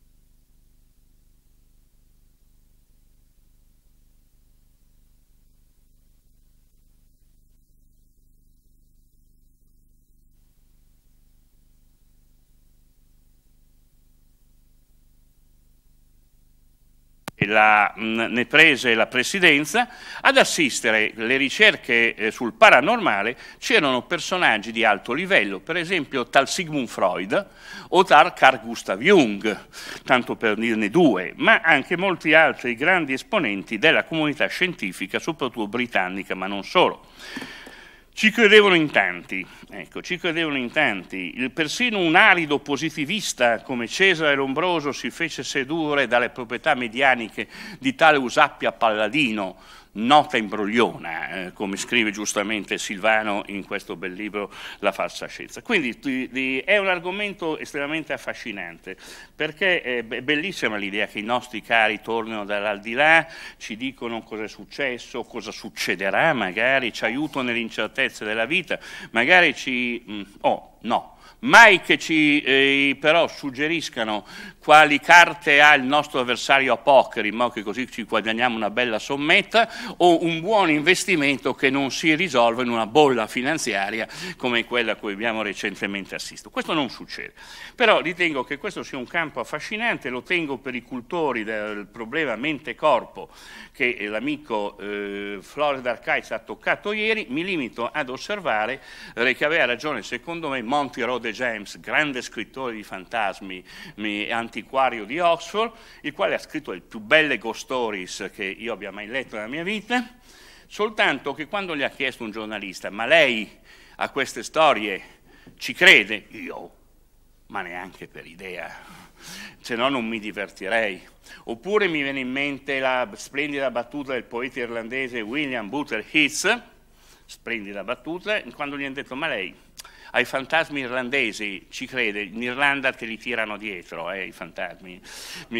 la, ne prese la presidenza, ad assistere le ricerche eh, sul paranormale c'erano personaggi di alto livello, per esempio tal Sigmund Freud o tal Carl Gustav Jung, tanto per dirne due, ma anche molti altri grandi esponenti della comunità scientifica, soprattutto britannica, ma non solo. Ci credevano in tanti, ecco, ci credevano in tanti. Persino un arido positivista come Cesare Lombroso si fece sedurre dalle proprietà medianiche di tale Usappia Palladino, nota imbrogliona, eh, come scrive giustamente Silvano in questo bel libro La falsa scienza. Quindi di, di, è un argomento estremamente affascinante, perché è bellissima l'idea che i nostri cari tornino dall'aldilà, ci dicono cosa è successo, cosa succederà, magari ci aiutano nell'incertezza della vita, magari ci... Mh, mm, oh, no, mai che ci eh, però suggeriscano quali carte ha il nostro avversario a poker, in modo che così ci guadagniamo una bella sommetta, o un buon investimento che non si risolve in una bolla finanziaria come quella a cui abbiamo recentemente assistito. Questo non succede. Però ritengo che questo sia un campo affascinante, lo tengo per i cultori del problema mente-corpo che eh, l'amico eh, Florida Arcaiz ha toccato ieri, mi limito ad osservare eh, che aveva ragione secondo me Monty Rhodes James, grande scrittore di fantasmi e antiquario di Oxford, il quale ha scritto le più belle ghost stories che io abbia mai letto nella mia vita, soltanto che quando gli ha chiesto un giornalista, ma lei a queste storie ci crede? Io, ma neanche per idea se no non mi divertirei. Oppure mi viene in mente la splendida battuta del poeta irlandese William Butler Yeats, splendida battuta, quando gli hanno detto ma lei ai fantasmi irlandesi ci crede, in Irlanda te li tirano dietro eh, i fantasmi,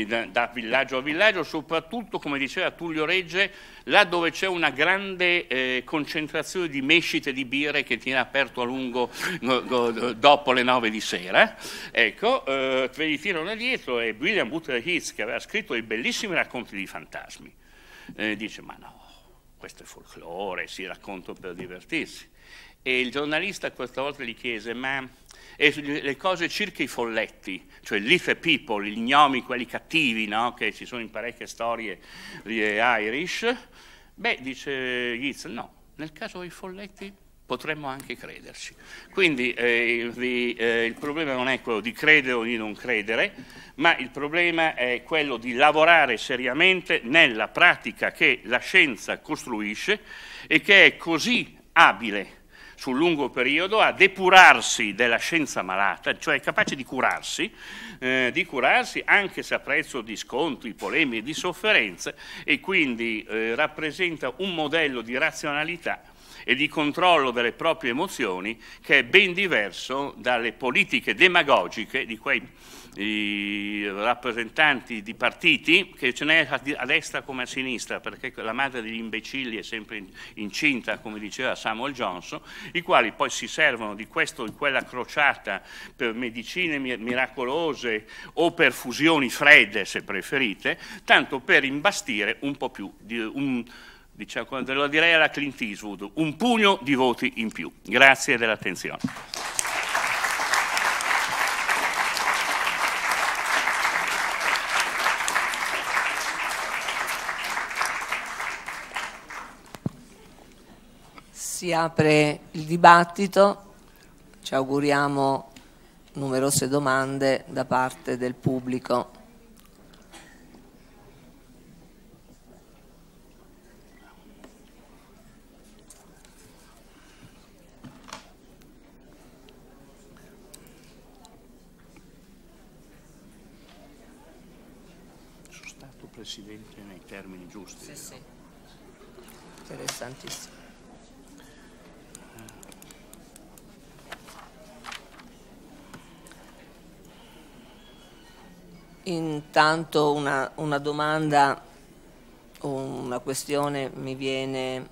da, da, villaggio a villaggio, soprattutto come diceva Tullio Regge, là dove c'è una grande eh, concentrazione di mescite di birre che tiene aperto a lungo no, no, dopo le nove di sera, ecco, eh, te li tirano dietro e William Butler Hitz che aveva scritto dei bellissimi racconti di fantasmi, eh, dice ma no, questo è folklore, si racconta per divertirsi e il giornalista questa volta gli chiese, ma le cose circa i folletti, cioè l'if people, gli gnomi, quelli cattivi, no? che ci sono in parecchie storie Irish, beh, dice Yitz, no, nel caso dei folletti potremmo anche crederci. Quindi eh, di, eh, il problema non è quello di credere o di non credere, ma il problema è quello di lavorare seriamente nella pratica che la scienza costruisce e che è così abile sul lungo periodo a depurarsi della scienza malata, cioè capace di curarsi, eh, di curarsi anche se a prezzo di scontri, polemiche, di sofferenze e quindi eh, rappresenta un modello di razionalità e di controllo delle proprie emozioni che è ben diverso dalle politiche demagogiche di quei i rappresentanti di partiti, che ce n'è a destra come a sinistra, perché la madre degli imbecilli è sempre incinta, come diceva Samuel Johnson, i quali poi si servono di questo o di quella crociata per medicine miracolose o per fusioni fredde, se preferite, tanto per imbastire un po' più di un diciamo, lo direi alla Clint Eastwood, un pugno di voti in più. Grazie dell'attenzione. Si apre il dibattito, ci auguriamo numerose domande da parte del pubblico. interessantissimo. Intanto una, una domanda, una questione mi viene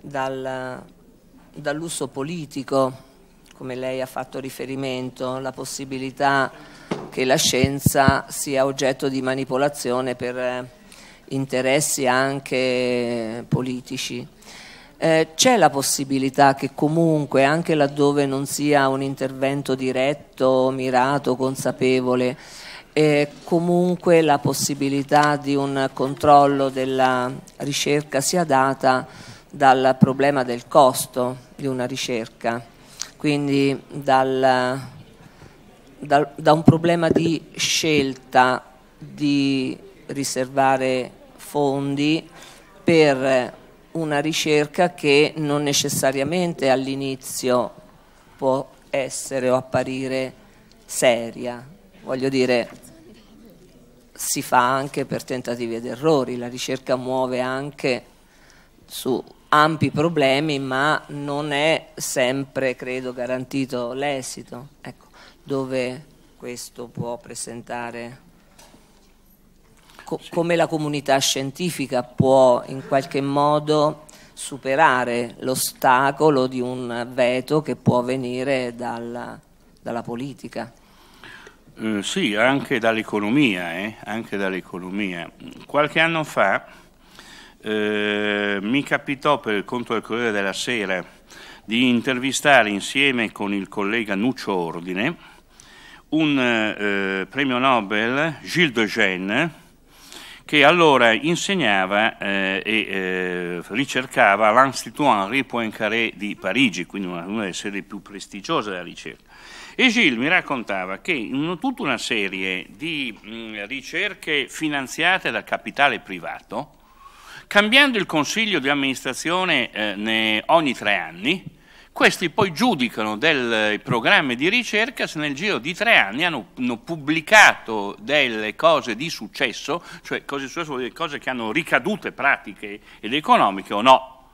dal, dall'uso politico, come lei ha fatto riferimento, la possibilità che la scienza sia oggetto di manipolazione per interessi anche politici. Eh, c'è la possibilità che comunque, anche laddove non sia un intervento diretto, mirato, consapevole, eh, comunque la possibilità di un controllo della ricerca sia data dal problema del costo di una ricerca, quindi dal, dal, da un problema di scelta di riservare fondi per una ricerca che non necessariamente all'inizio può essere o apparire seria. Voglio dire, si fa anche per tentativi ed errori, la ricerca muove anche su ampi problemi, ma non è sempre, credo, garantito l'esito, ecco, dove questo può presentare co come la comunità scientifica può in qualche modo superare l'ostacolo di un veto che può venire dalla, dalla politica. Eh, sì, anche dall'economia, eh? dall Qualche anno fa eh, mi capitò per il conto del Corriere della Sera di intervistare insieme con il collega Nuccio Ordine un eh, eh, premio Nobel, Gilles de Gênes, che allora insegnava eh, e eh, ricercava all'Institut Henri Poincaré di Parigi, quindi una, una delle sedi più prestigiose della ricerca. E Gilles mi raccontava che in tutta una serie di mh, mm, ricerche finanziate da capitale privato, cambiando il consiglio di amministrazione eh, ogni tre anni, questi poi giudicano dei programmi di ricerca se nel giro di tre anni hanno, hanno pubblicato delle cose di successo, cioè cose, successo cose che hanno ricadute pratiche ed economiche o no.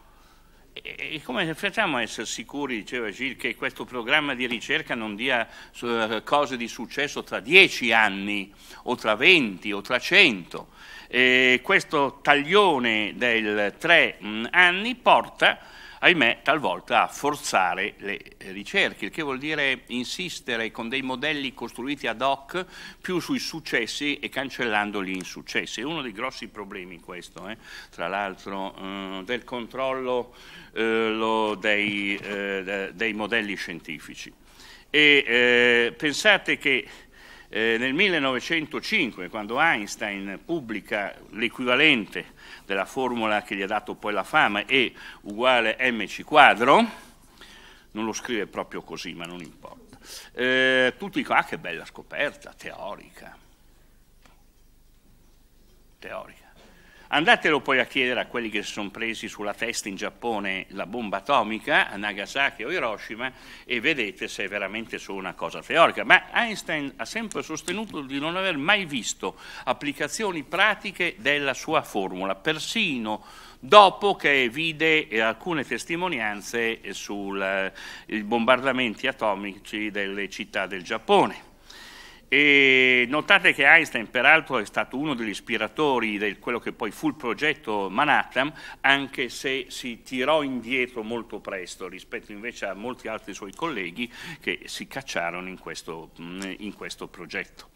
E come facciamo a essere sicuri, diceva Gilles, che questo programma di ricerca non dia eh, cose di successo tra dieci anni o tra venti o tra cento? questo taglione del tre mm, anni porta ahimè, talvolta a forzare le ricerche, il che vuol dire insistere con dei modelli costruiti ad hoc più sui successi e cancellando gli insuccessi. È uno dei grossi problemi questo, eh? tra l'altro, eh, del controllo eh, dei, eh, dei, modelli scientifici. E eh, pensate che eh, nel 1905, quando Einstein pubblica l'equivalente della formula che gli ha dato poi la fama, E uguale mc quadro, non lo scrive proprio così, ma non importa. Eh, tutti dicono, ah che bella scoperta, teorica. Teorica. Andatelo poi a chiedere a quelli che si sono presi sulla testa in Giappone la bomba atomica a Nagasaki o Hiroshima e vedete se è veramente solo una cosa teorica. Ma Einstein ha sempre sostenuto di non aver mai visto applicazioni pratiche della sua formula, persino dopo che vide alcune testimonianze sui eh, bombardamenti atomici delle città del Giappone. E notate che Einstein, peraltro, è stato uno degli ispiratori di quello che poi fu il progetto Manhattan, anche se si tirò indietro molto presto rispetto invece a molti altri suoi colleghi che si cacciarono in questo, in questo progetto.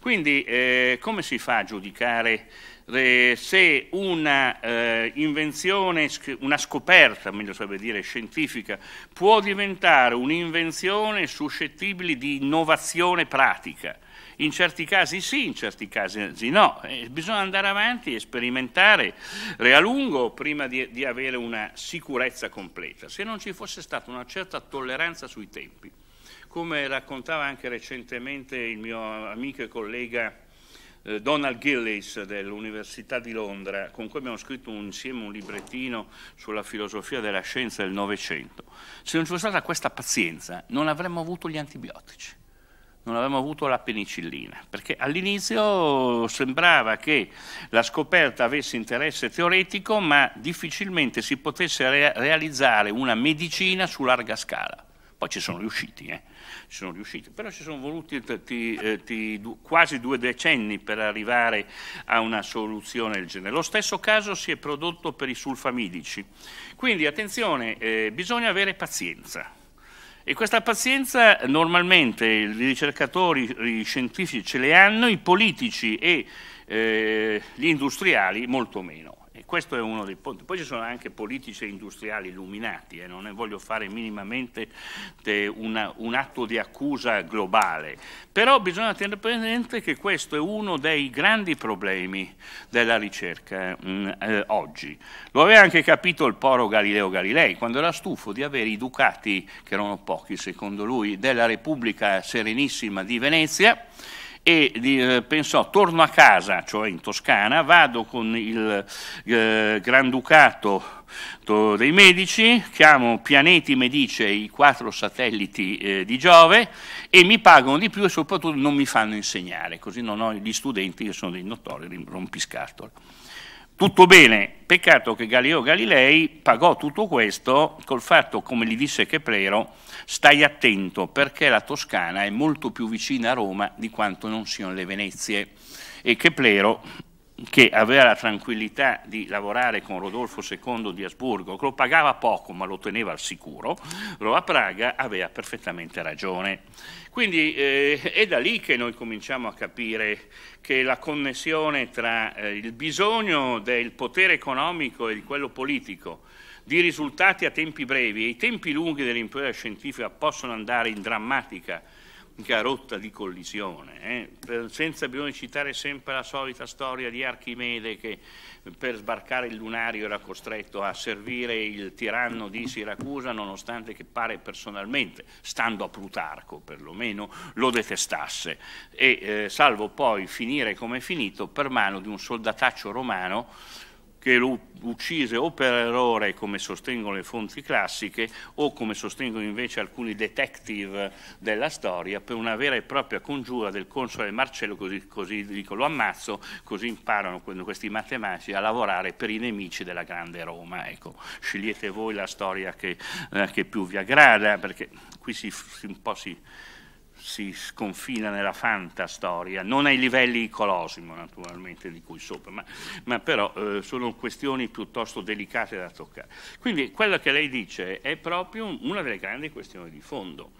Quindi eh, come si fa a giudicare eh, se una eh, invenzione, una scoperta, meglio sarebbe dire scientifica, può diventare un'invenzione suscettibile di innovazione pratica. In certi casi sì, in certi casi no. Eh, bisogna andare avanti e sperimentare a lungo prima di, di avere una sicurezza completa. Se non ci fosse stata una certa tolleranza sui tempi, come raccontava anche recentemente il mio amico e collega eh, Donald Gillis dell'Università di Londra, con cui abbiamo scritto insieme un librettino sulla filosofia della scienza del Novecento. Se non ci fosse stata questa pazienza, non avremmo avuto gli antibiotici non avremmo avuto la penicillina, perché all'inizio sembrava che la scoperta avesse interesse teoretico, ma difficilmente si potesse re realizzare una medicina su larga scala. Poi ci sono riusciti, eh? ci sono riusciti, però ci sono voluti t- eh, t- eh, quasi due decenni per arrivare a una soluzione del genere. Lo stesso caso si è prodotto per i sulfamidici, quindi attenzione, eh, bisogna avere pazienza. E questa pazienza normalmente i ricercatori, i scientifici ce le hanno, i politici e eh, gli industriali molto meno. E questo è uno dei punti. Poi ci sono anche politici e industriali illuminati, eh, non ne voglio fare minimamente una, un atto di accusa globale, però bisogna tenere presente che questo è uno dei grandi problemi della ricerca mh, mm, eh, oggi. Lo aveva anche capito il poro Galileo Galilei, quando era stufo di avere i ducati, che erano pochi secondo lui, della Repubblica Serenissima di Venezia, e eh, pensò torno a casa, cioè in Toscana, vado con il eh, Granducato dei Medici, chiamo pianeti Medice i quattro satelliti eh, di Giove e mi pagano di più e soprattutto non mi fanno insegnare, così non ho gli studenti che sono dei notori rompiscatole. Tutto bene, peccato che Galileo Galilei pagò tutto questo col fatto, come gli disse Cheprero, stai attento perché la Toscana è molto più vicina a Roma di quanto non siano le Venezie e Keplero che aveva la tranquillità di lavorare con Rodolfo II di Asburgo, che lo pagava poco ma lo teneva al sicuro, a Praga aveva perfettamente ragione. Quindi eh, è da lì che noi cominciamo a capire che la connessione tra eh, il bisogno del potere economico e di quello politico di risultati a tempi brevi e i tempi lunghi dell'impresa scientifica possono andare in drammatica rotta di collisione, eh? senza bisogno citare sempre la solita storia di Archimede che per sbarcare il lunario era costretto a servire il tiranno di Siracusa nonostante che pare personalmente, stando a Plutarco perlomeno, lo detestasse e eh, salvo poi finire come è finito per mano di un soldataccio romano che lo uccise o per errore, come sostengono le fonti classiche, o come sostengono invece alcuni detective della storia, per una vera e propria congiura del console Marcello, così, così dico, lo ammazzo, così imparano questi matematici a lavorare per i nemici della grande Roma. Ecco, scegliete voi la storia che, eh, che più vi aggrada, perché qui si, si un po' si si sconfina nella fantastoria, non ai livelli di Colosimo naturalmente di cui sopra, ma, ma però eh, sono questioni piuttosto delicate da toccare. Quindi quello che lei dice è proprio una delle grandi questioni di fondo.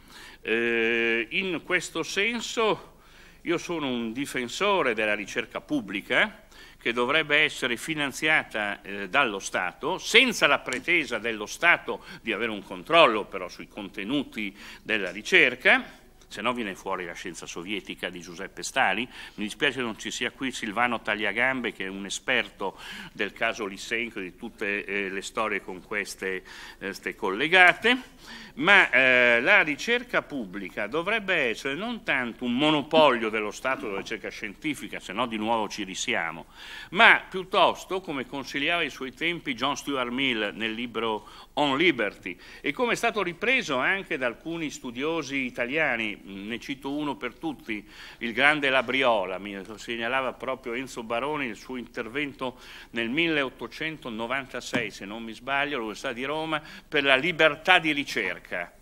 Eh, in questo senso io sono un difensore della ricerca pubblica eh, che dovrebbe essere finanziata eh, dallo Stato, senza la pretesa dello Stato di avere un controllo però sui contenuti della ricerca, se no viene fuori la scienza sovietica di Giuseppe Stali. Mi dispiace non ci sia qui Silvano Tagliagambe che è un esperto del caso Lissenko e di tutte eh, le storie con queste eh, collegate, ma eh, la ricerca pubblica dovrebbe essere non tanto un monopolio dello Stato della ricerca scientifica, se no di nuovo ci risiamo, ma piuttosto, come consigliava ai suoi tempi John Stuart Mill nel libro on liberty e come è stato ripreso anche da alcuni studiosi italiani, ne cito uno per tutti, il grande Labriola, mi segnalava proprio Enzo Baroni il suo intervento nel 1896, se non mi sbaglio, all'Università di Roma, per la libertà di ricerca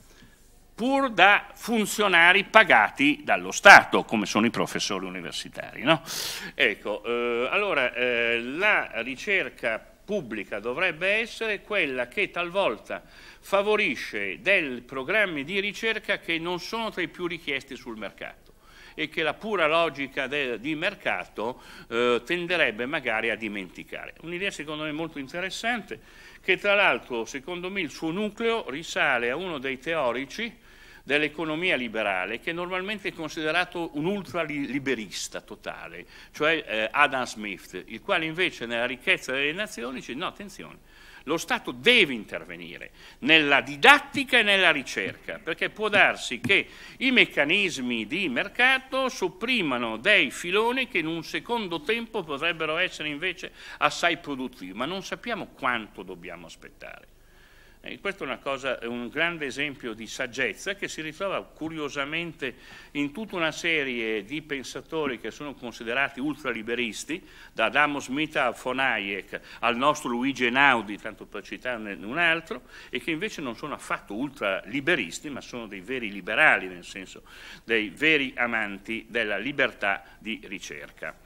pur da funzionari pagati dallo Stato, come sono i professori universitari. No? Ecco, eh, allora eh, la ricerca pubblica dovrebbe essere quella che talvolta favorisce dei programmi di ricerca che non sono tra i più richiesti sul mercato e che la pura logica de, di mercato eh, tenderebbe magari a dimenticare. Un'idea secondo me molto interessante che tra l'altro secondo me il suo nucleo risale a uno dei teorici dell'economia liberale che è normalmente è considerato un ultraliberista totale, cioè eh, Adam Smith, il quale invece nella ricchezza delle nazioni dice no, attenzione, lo Stato deve intervenire nella didattica e nella ricerca, perché può darsi che i meccanismi di mercato sopprimano dei filoni che in un secondo tempo potrebbero essere invece assai produttivi, ma non sappiamo quanto dobbiamo aspettare. E eh, questo è, cosa, un grande esempio di saggezza che si ritrova curiosamente in tutta una serie di pensatori che sono considerati ultraliberisti, da Adamo Smith a von Hayek al nostro Luigi Einaudi, tanto per citarne un altro, e che invece non sono affatto ultraliberisti, ma sono dei veri liberali, nel senso dei veri amanti della libertà di ricerca.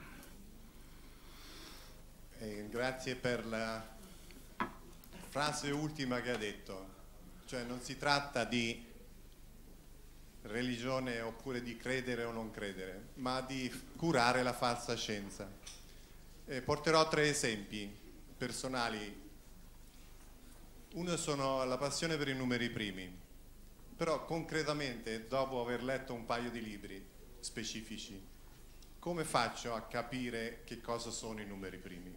Eh, grazie per la frase ultima che ha detto, cioè non si tratta di religione oppure di credere o non credere, ma di curare la falsa scienza. Eh, porterò tre esempi personali. Uno sono la passione per i numeri primi, però concretamente dopo aver letto un paio di libri specifici, come faccio a capire che cosa sono i numeri primi?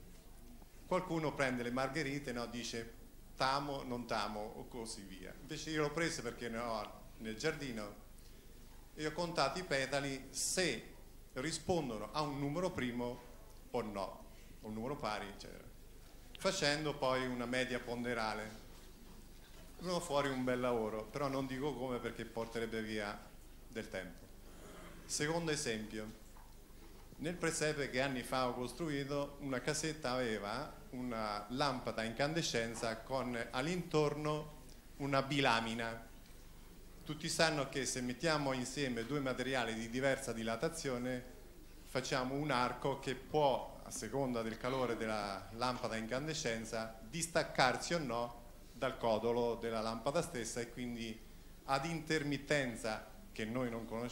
Qualcuno prende le margherite e no, dice tamo, non tamo o così via. Invece io l'ho preso perché ne ho nel giardino e ho contato i petali se rispondono a un numero primo o no, o un numero pari, eccetera. Facendo poi una media ponderale. Uno fuori un bel lavoro, però non dico come perché porterebbe via del tempo. Secondo esempio, nel presepe che anni fa ho costruito, una casetta aveva una lampada a incandescenza con all'intorno una bilamina. Tutti sanno che se mettiamo insieme due materiali di diversa dilatazione facciamo un arco che può, a seconda del calore della lampada a incandescenza, distaccarsi o no dal codolo della lampada stessa e quindi ad intermittenza che,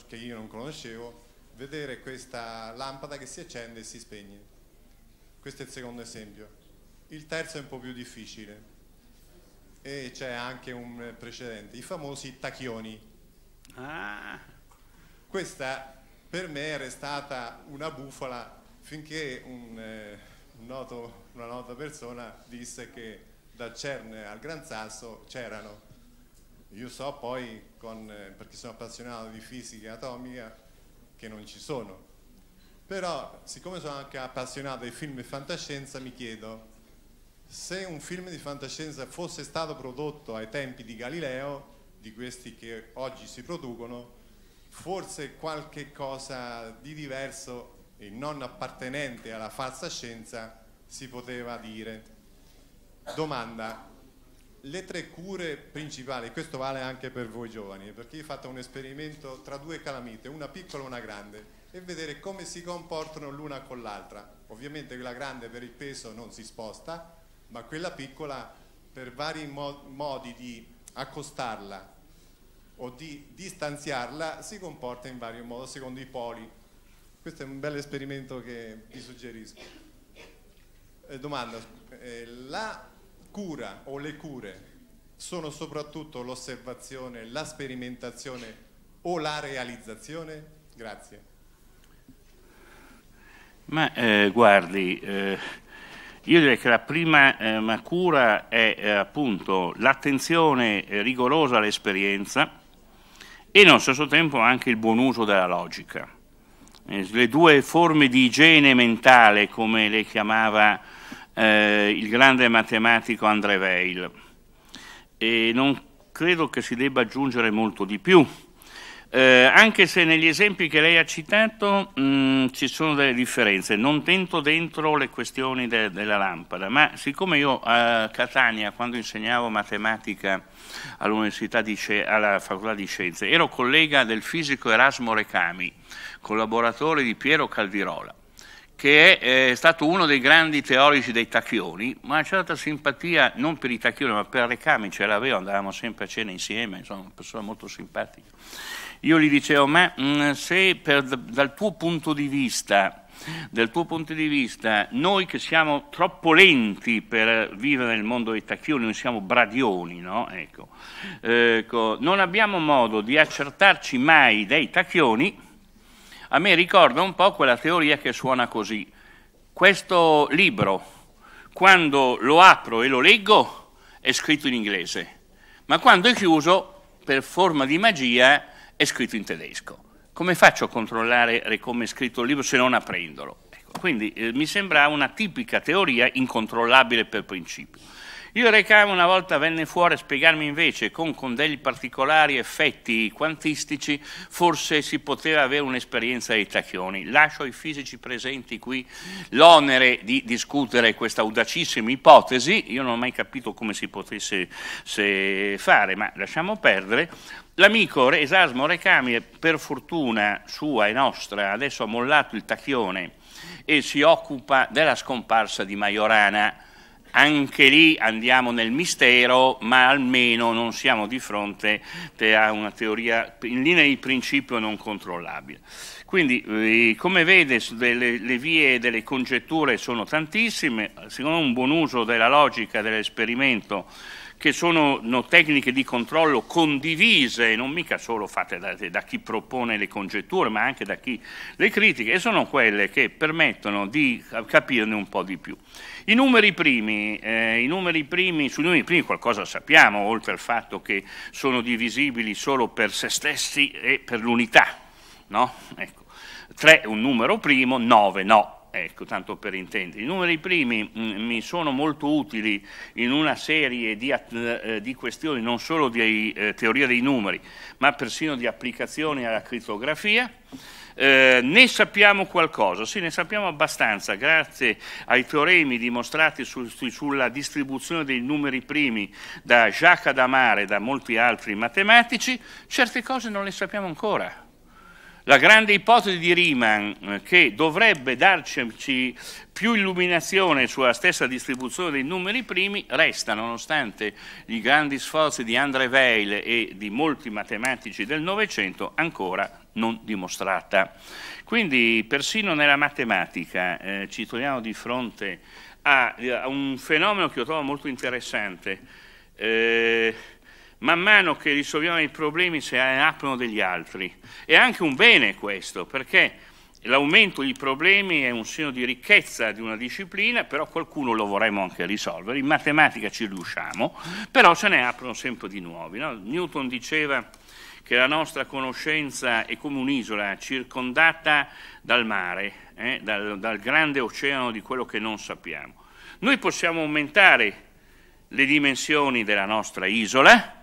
che io non conoscevo vedere questa lampada che si accende e si spegne. Questo è il secondo esempio il terzo è un po' più difficile e c'è anche un precedente, i famosi tachioni. Ah. Questa per me è restata una bufala finché un, eh, un noto, una nota persona disse che dal CERN al Gran Sasso c'erano. Io so poi, con, eh, perché sono appassionato di fisica atomica, che non ci sono. Però, siccome sono anche appassionato di film e fantascienza, mi chiedo se un film di fantascienza fosse stato prodotto ai tempi di Galileo, di questi che oggi si producono, forse qualche cosa di diverso e non appartenente alla falsa scienza si poteva dire. Domanda, le tre cure principali, questo vale anche per voi giovani, perché io ho fatto un esperimento tra due calamite, una piccola e una grande, e vedere come si comportano l'una con l'altra. Ovviamente quella grande per il peso non si sposta, ma quella piccola per vari mo modi di accostarla o di distanziarla si comporta in vario modo secondo i poli. Questo è un bel esperimento che vi suggerisco. Eh, domanda, eh, la cura o le cure sono soprattutto l'osservazione, la sperimentazione o la realizzazione? Grazie. Ma eh, guardi, eh, io direi che la prima eh, cura è eh, appunto l'attenzione eh, rigorosa all'esperienza e nello stesso tempo anche il buon uso della logica. Eh, le due forme di igiene mentale, come le chiamava eh, il grande matematico André Weil. E non credo che si debba aggiungere molto di più. Eh, anche se negli esempi che lei ha citato mh, mm, ci sono delle differenze, non tento dentro le questioni de della lampada, ma siccome io a Catania, quando insegnavo matematica all'Università di Ce alla Facoltà di Scienze, ero collega del fisico Erasmo Recami, collaboratore di Piero Caldirola che è eh, stato uno dei grandi teorici dei tacchioni, ma una certa simpatia non per i tacchioni, ma per Recami ce l'aveva, andavamo sempre a cena insieme, insomma, una persona molto simpatica io gli dicevo, ma mm, se per, dal tuo punto di vista dal tuo punto di vista, noi che siamo troppo lenti per vivere nel mondo dei tacchioni, noi siamo bradioni, no? ecco. Ecco, non abbiamo modo di accertarci mai dei tacchioni, a me ricorda un po' quella teoria che suona così. Questo libro, quando lo apro e lo leggo, è scritto in inglese, ma quando è chiuso, per forma di magia, è scritto in tedesco. Come faccio a controllare come è scritto il libro se non aprendolo? Ecco, quindi eh, mi sembra una tipica teoria incontrollabile per principio. Il Recame una volta venne fuori a spiegarmi invece con, con degli particolari effetti quantistici forse si poteva avere un'esperienza dei tacchioni. Lascio ai fisici presenti qui l'onere di discutere questa audacissima ipotesi, io non ho mai capito come si potesse fare, ma lasciamo perdere. L'amico Esasmo Recami, per fortuna sua e nostra, adesso ha mollato il tacchione e si occupa della scomparsa di Majorana anche lì andiamo nel mistero, ma almeno non siamo di fronte a una teoria in linea di principio non controllabile. Quindi, eh, come vede, le vie delle congetture sono tantissime, secondo un buon uso della logica dell'esperimento che sono no, tecniche di controllo condivise, non mica solo fatte da, da, chi propone le congetture, ma anche da chi le critica, e sono quelle che permettono di eh, capirne un po' di più. I numeri primi, eh, i numeri primi sui numeri primi qualcosa sappiamo, oltre al fatto che sono divisibili solo per se stessi e per l'unità, no? Ecco. 3 è un numero primo, 9 no, ecco, tanto per intendere. I numeri primi mh, mm, mi sono molto utili in una serie di, eh, di questioni, non solo di eh, teoria dei numeri, ma persino di applicazioni alla crittografia. Eh, ne sappiamo qualcosa, sì, ne sappiamo abbastanza, grazie ai teoremi dimostrati su, su, sulla distribuzione dei numeri primi da Jacques Adamare e da molti altri matematici, certe cose non le sappiamo ancora. La grande ipotesi di Riemann, eh, che dovrebbe darci più illuminazione sulla stessa distribuzione dei numeri primi, resta, nonostante i grandi sforzi di André Weil e di molti matematici del Novecento, ancora non dimostrata. Quindi persino nella matematica eh, ci troviamo di fronte a, a, un fenomeno che io trovo molto interessante. Eh, man mano che risolviamo i problemi se ne aprono degli altri. È anche un bene questo, perché l'aumento di problemi è un segno di ricchezza di una disciplina, però qualcuno lo vorremmo anche risolvere. In matematica ci riusciamo, però se ne aprono sempre di nuovi. No? Newton diceva che la nostra conoscenza è come un'isola circondata dal mare, eh, dal, dal grande oceano di quello che non sappiamo. Noi possiamo aumentare le dimensioni della nostra isola,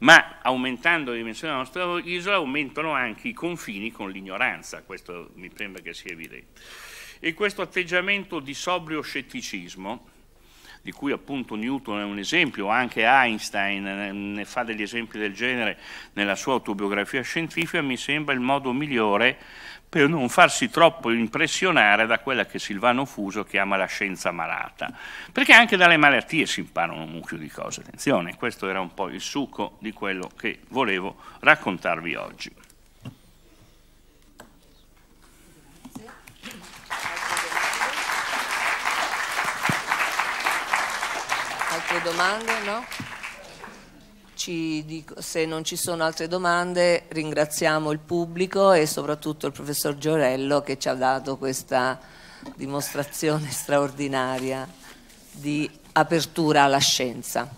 ma aumentando la dimensione della nostra isola aumentano anche i confini con l'ignoranza, questo mi sembra che sia evidente. E questo atteggiamento di sobrio scetticismo, di cui appunto Newton è un esempio, anche Einstein ne fa degli esempi del genere nella sua autobiografia scientifica, mi sembra il modo migliore per non farsi troppo impressionare da quella che Silvano Fuso chiama la scienza malata, perché anche dalle malattie si imparano un mucchio di cose, attenzione, questo era un po' il succo di quello che volevo raccontarvi oggi. Altre domande? No? dico, se non ci sono altre domande ringraziamo il pubblico e soprattutto il professor Giorello che ci ha dato questa dimostrazione straordinaria di apertura alla scienza.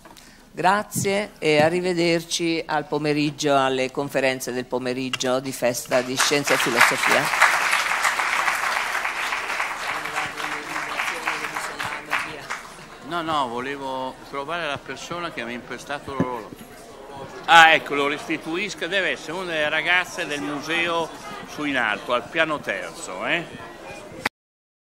Grazie e arrivederci al pomeriggio, alle conferenze del pomeriggio di festa di scienza e filosofia. No, no, volevo trovare la persona che mi ha imprestato l'orologio. Ah ecco, lo restituisca, deve essere una delle ragazze del museo su in alto, al piano terzo. Eh?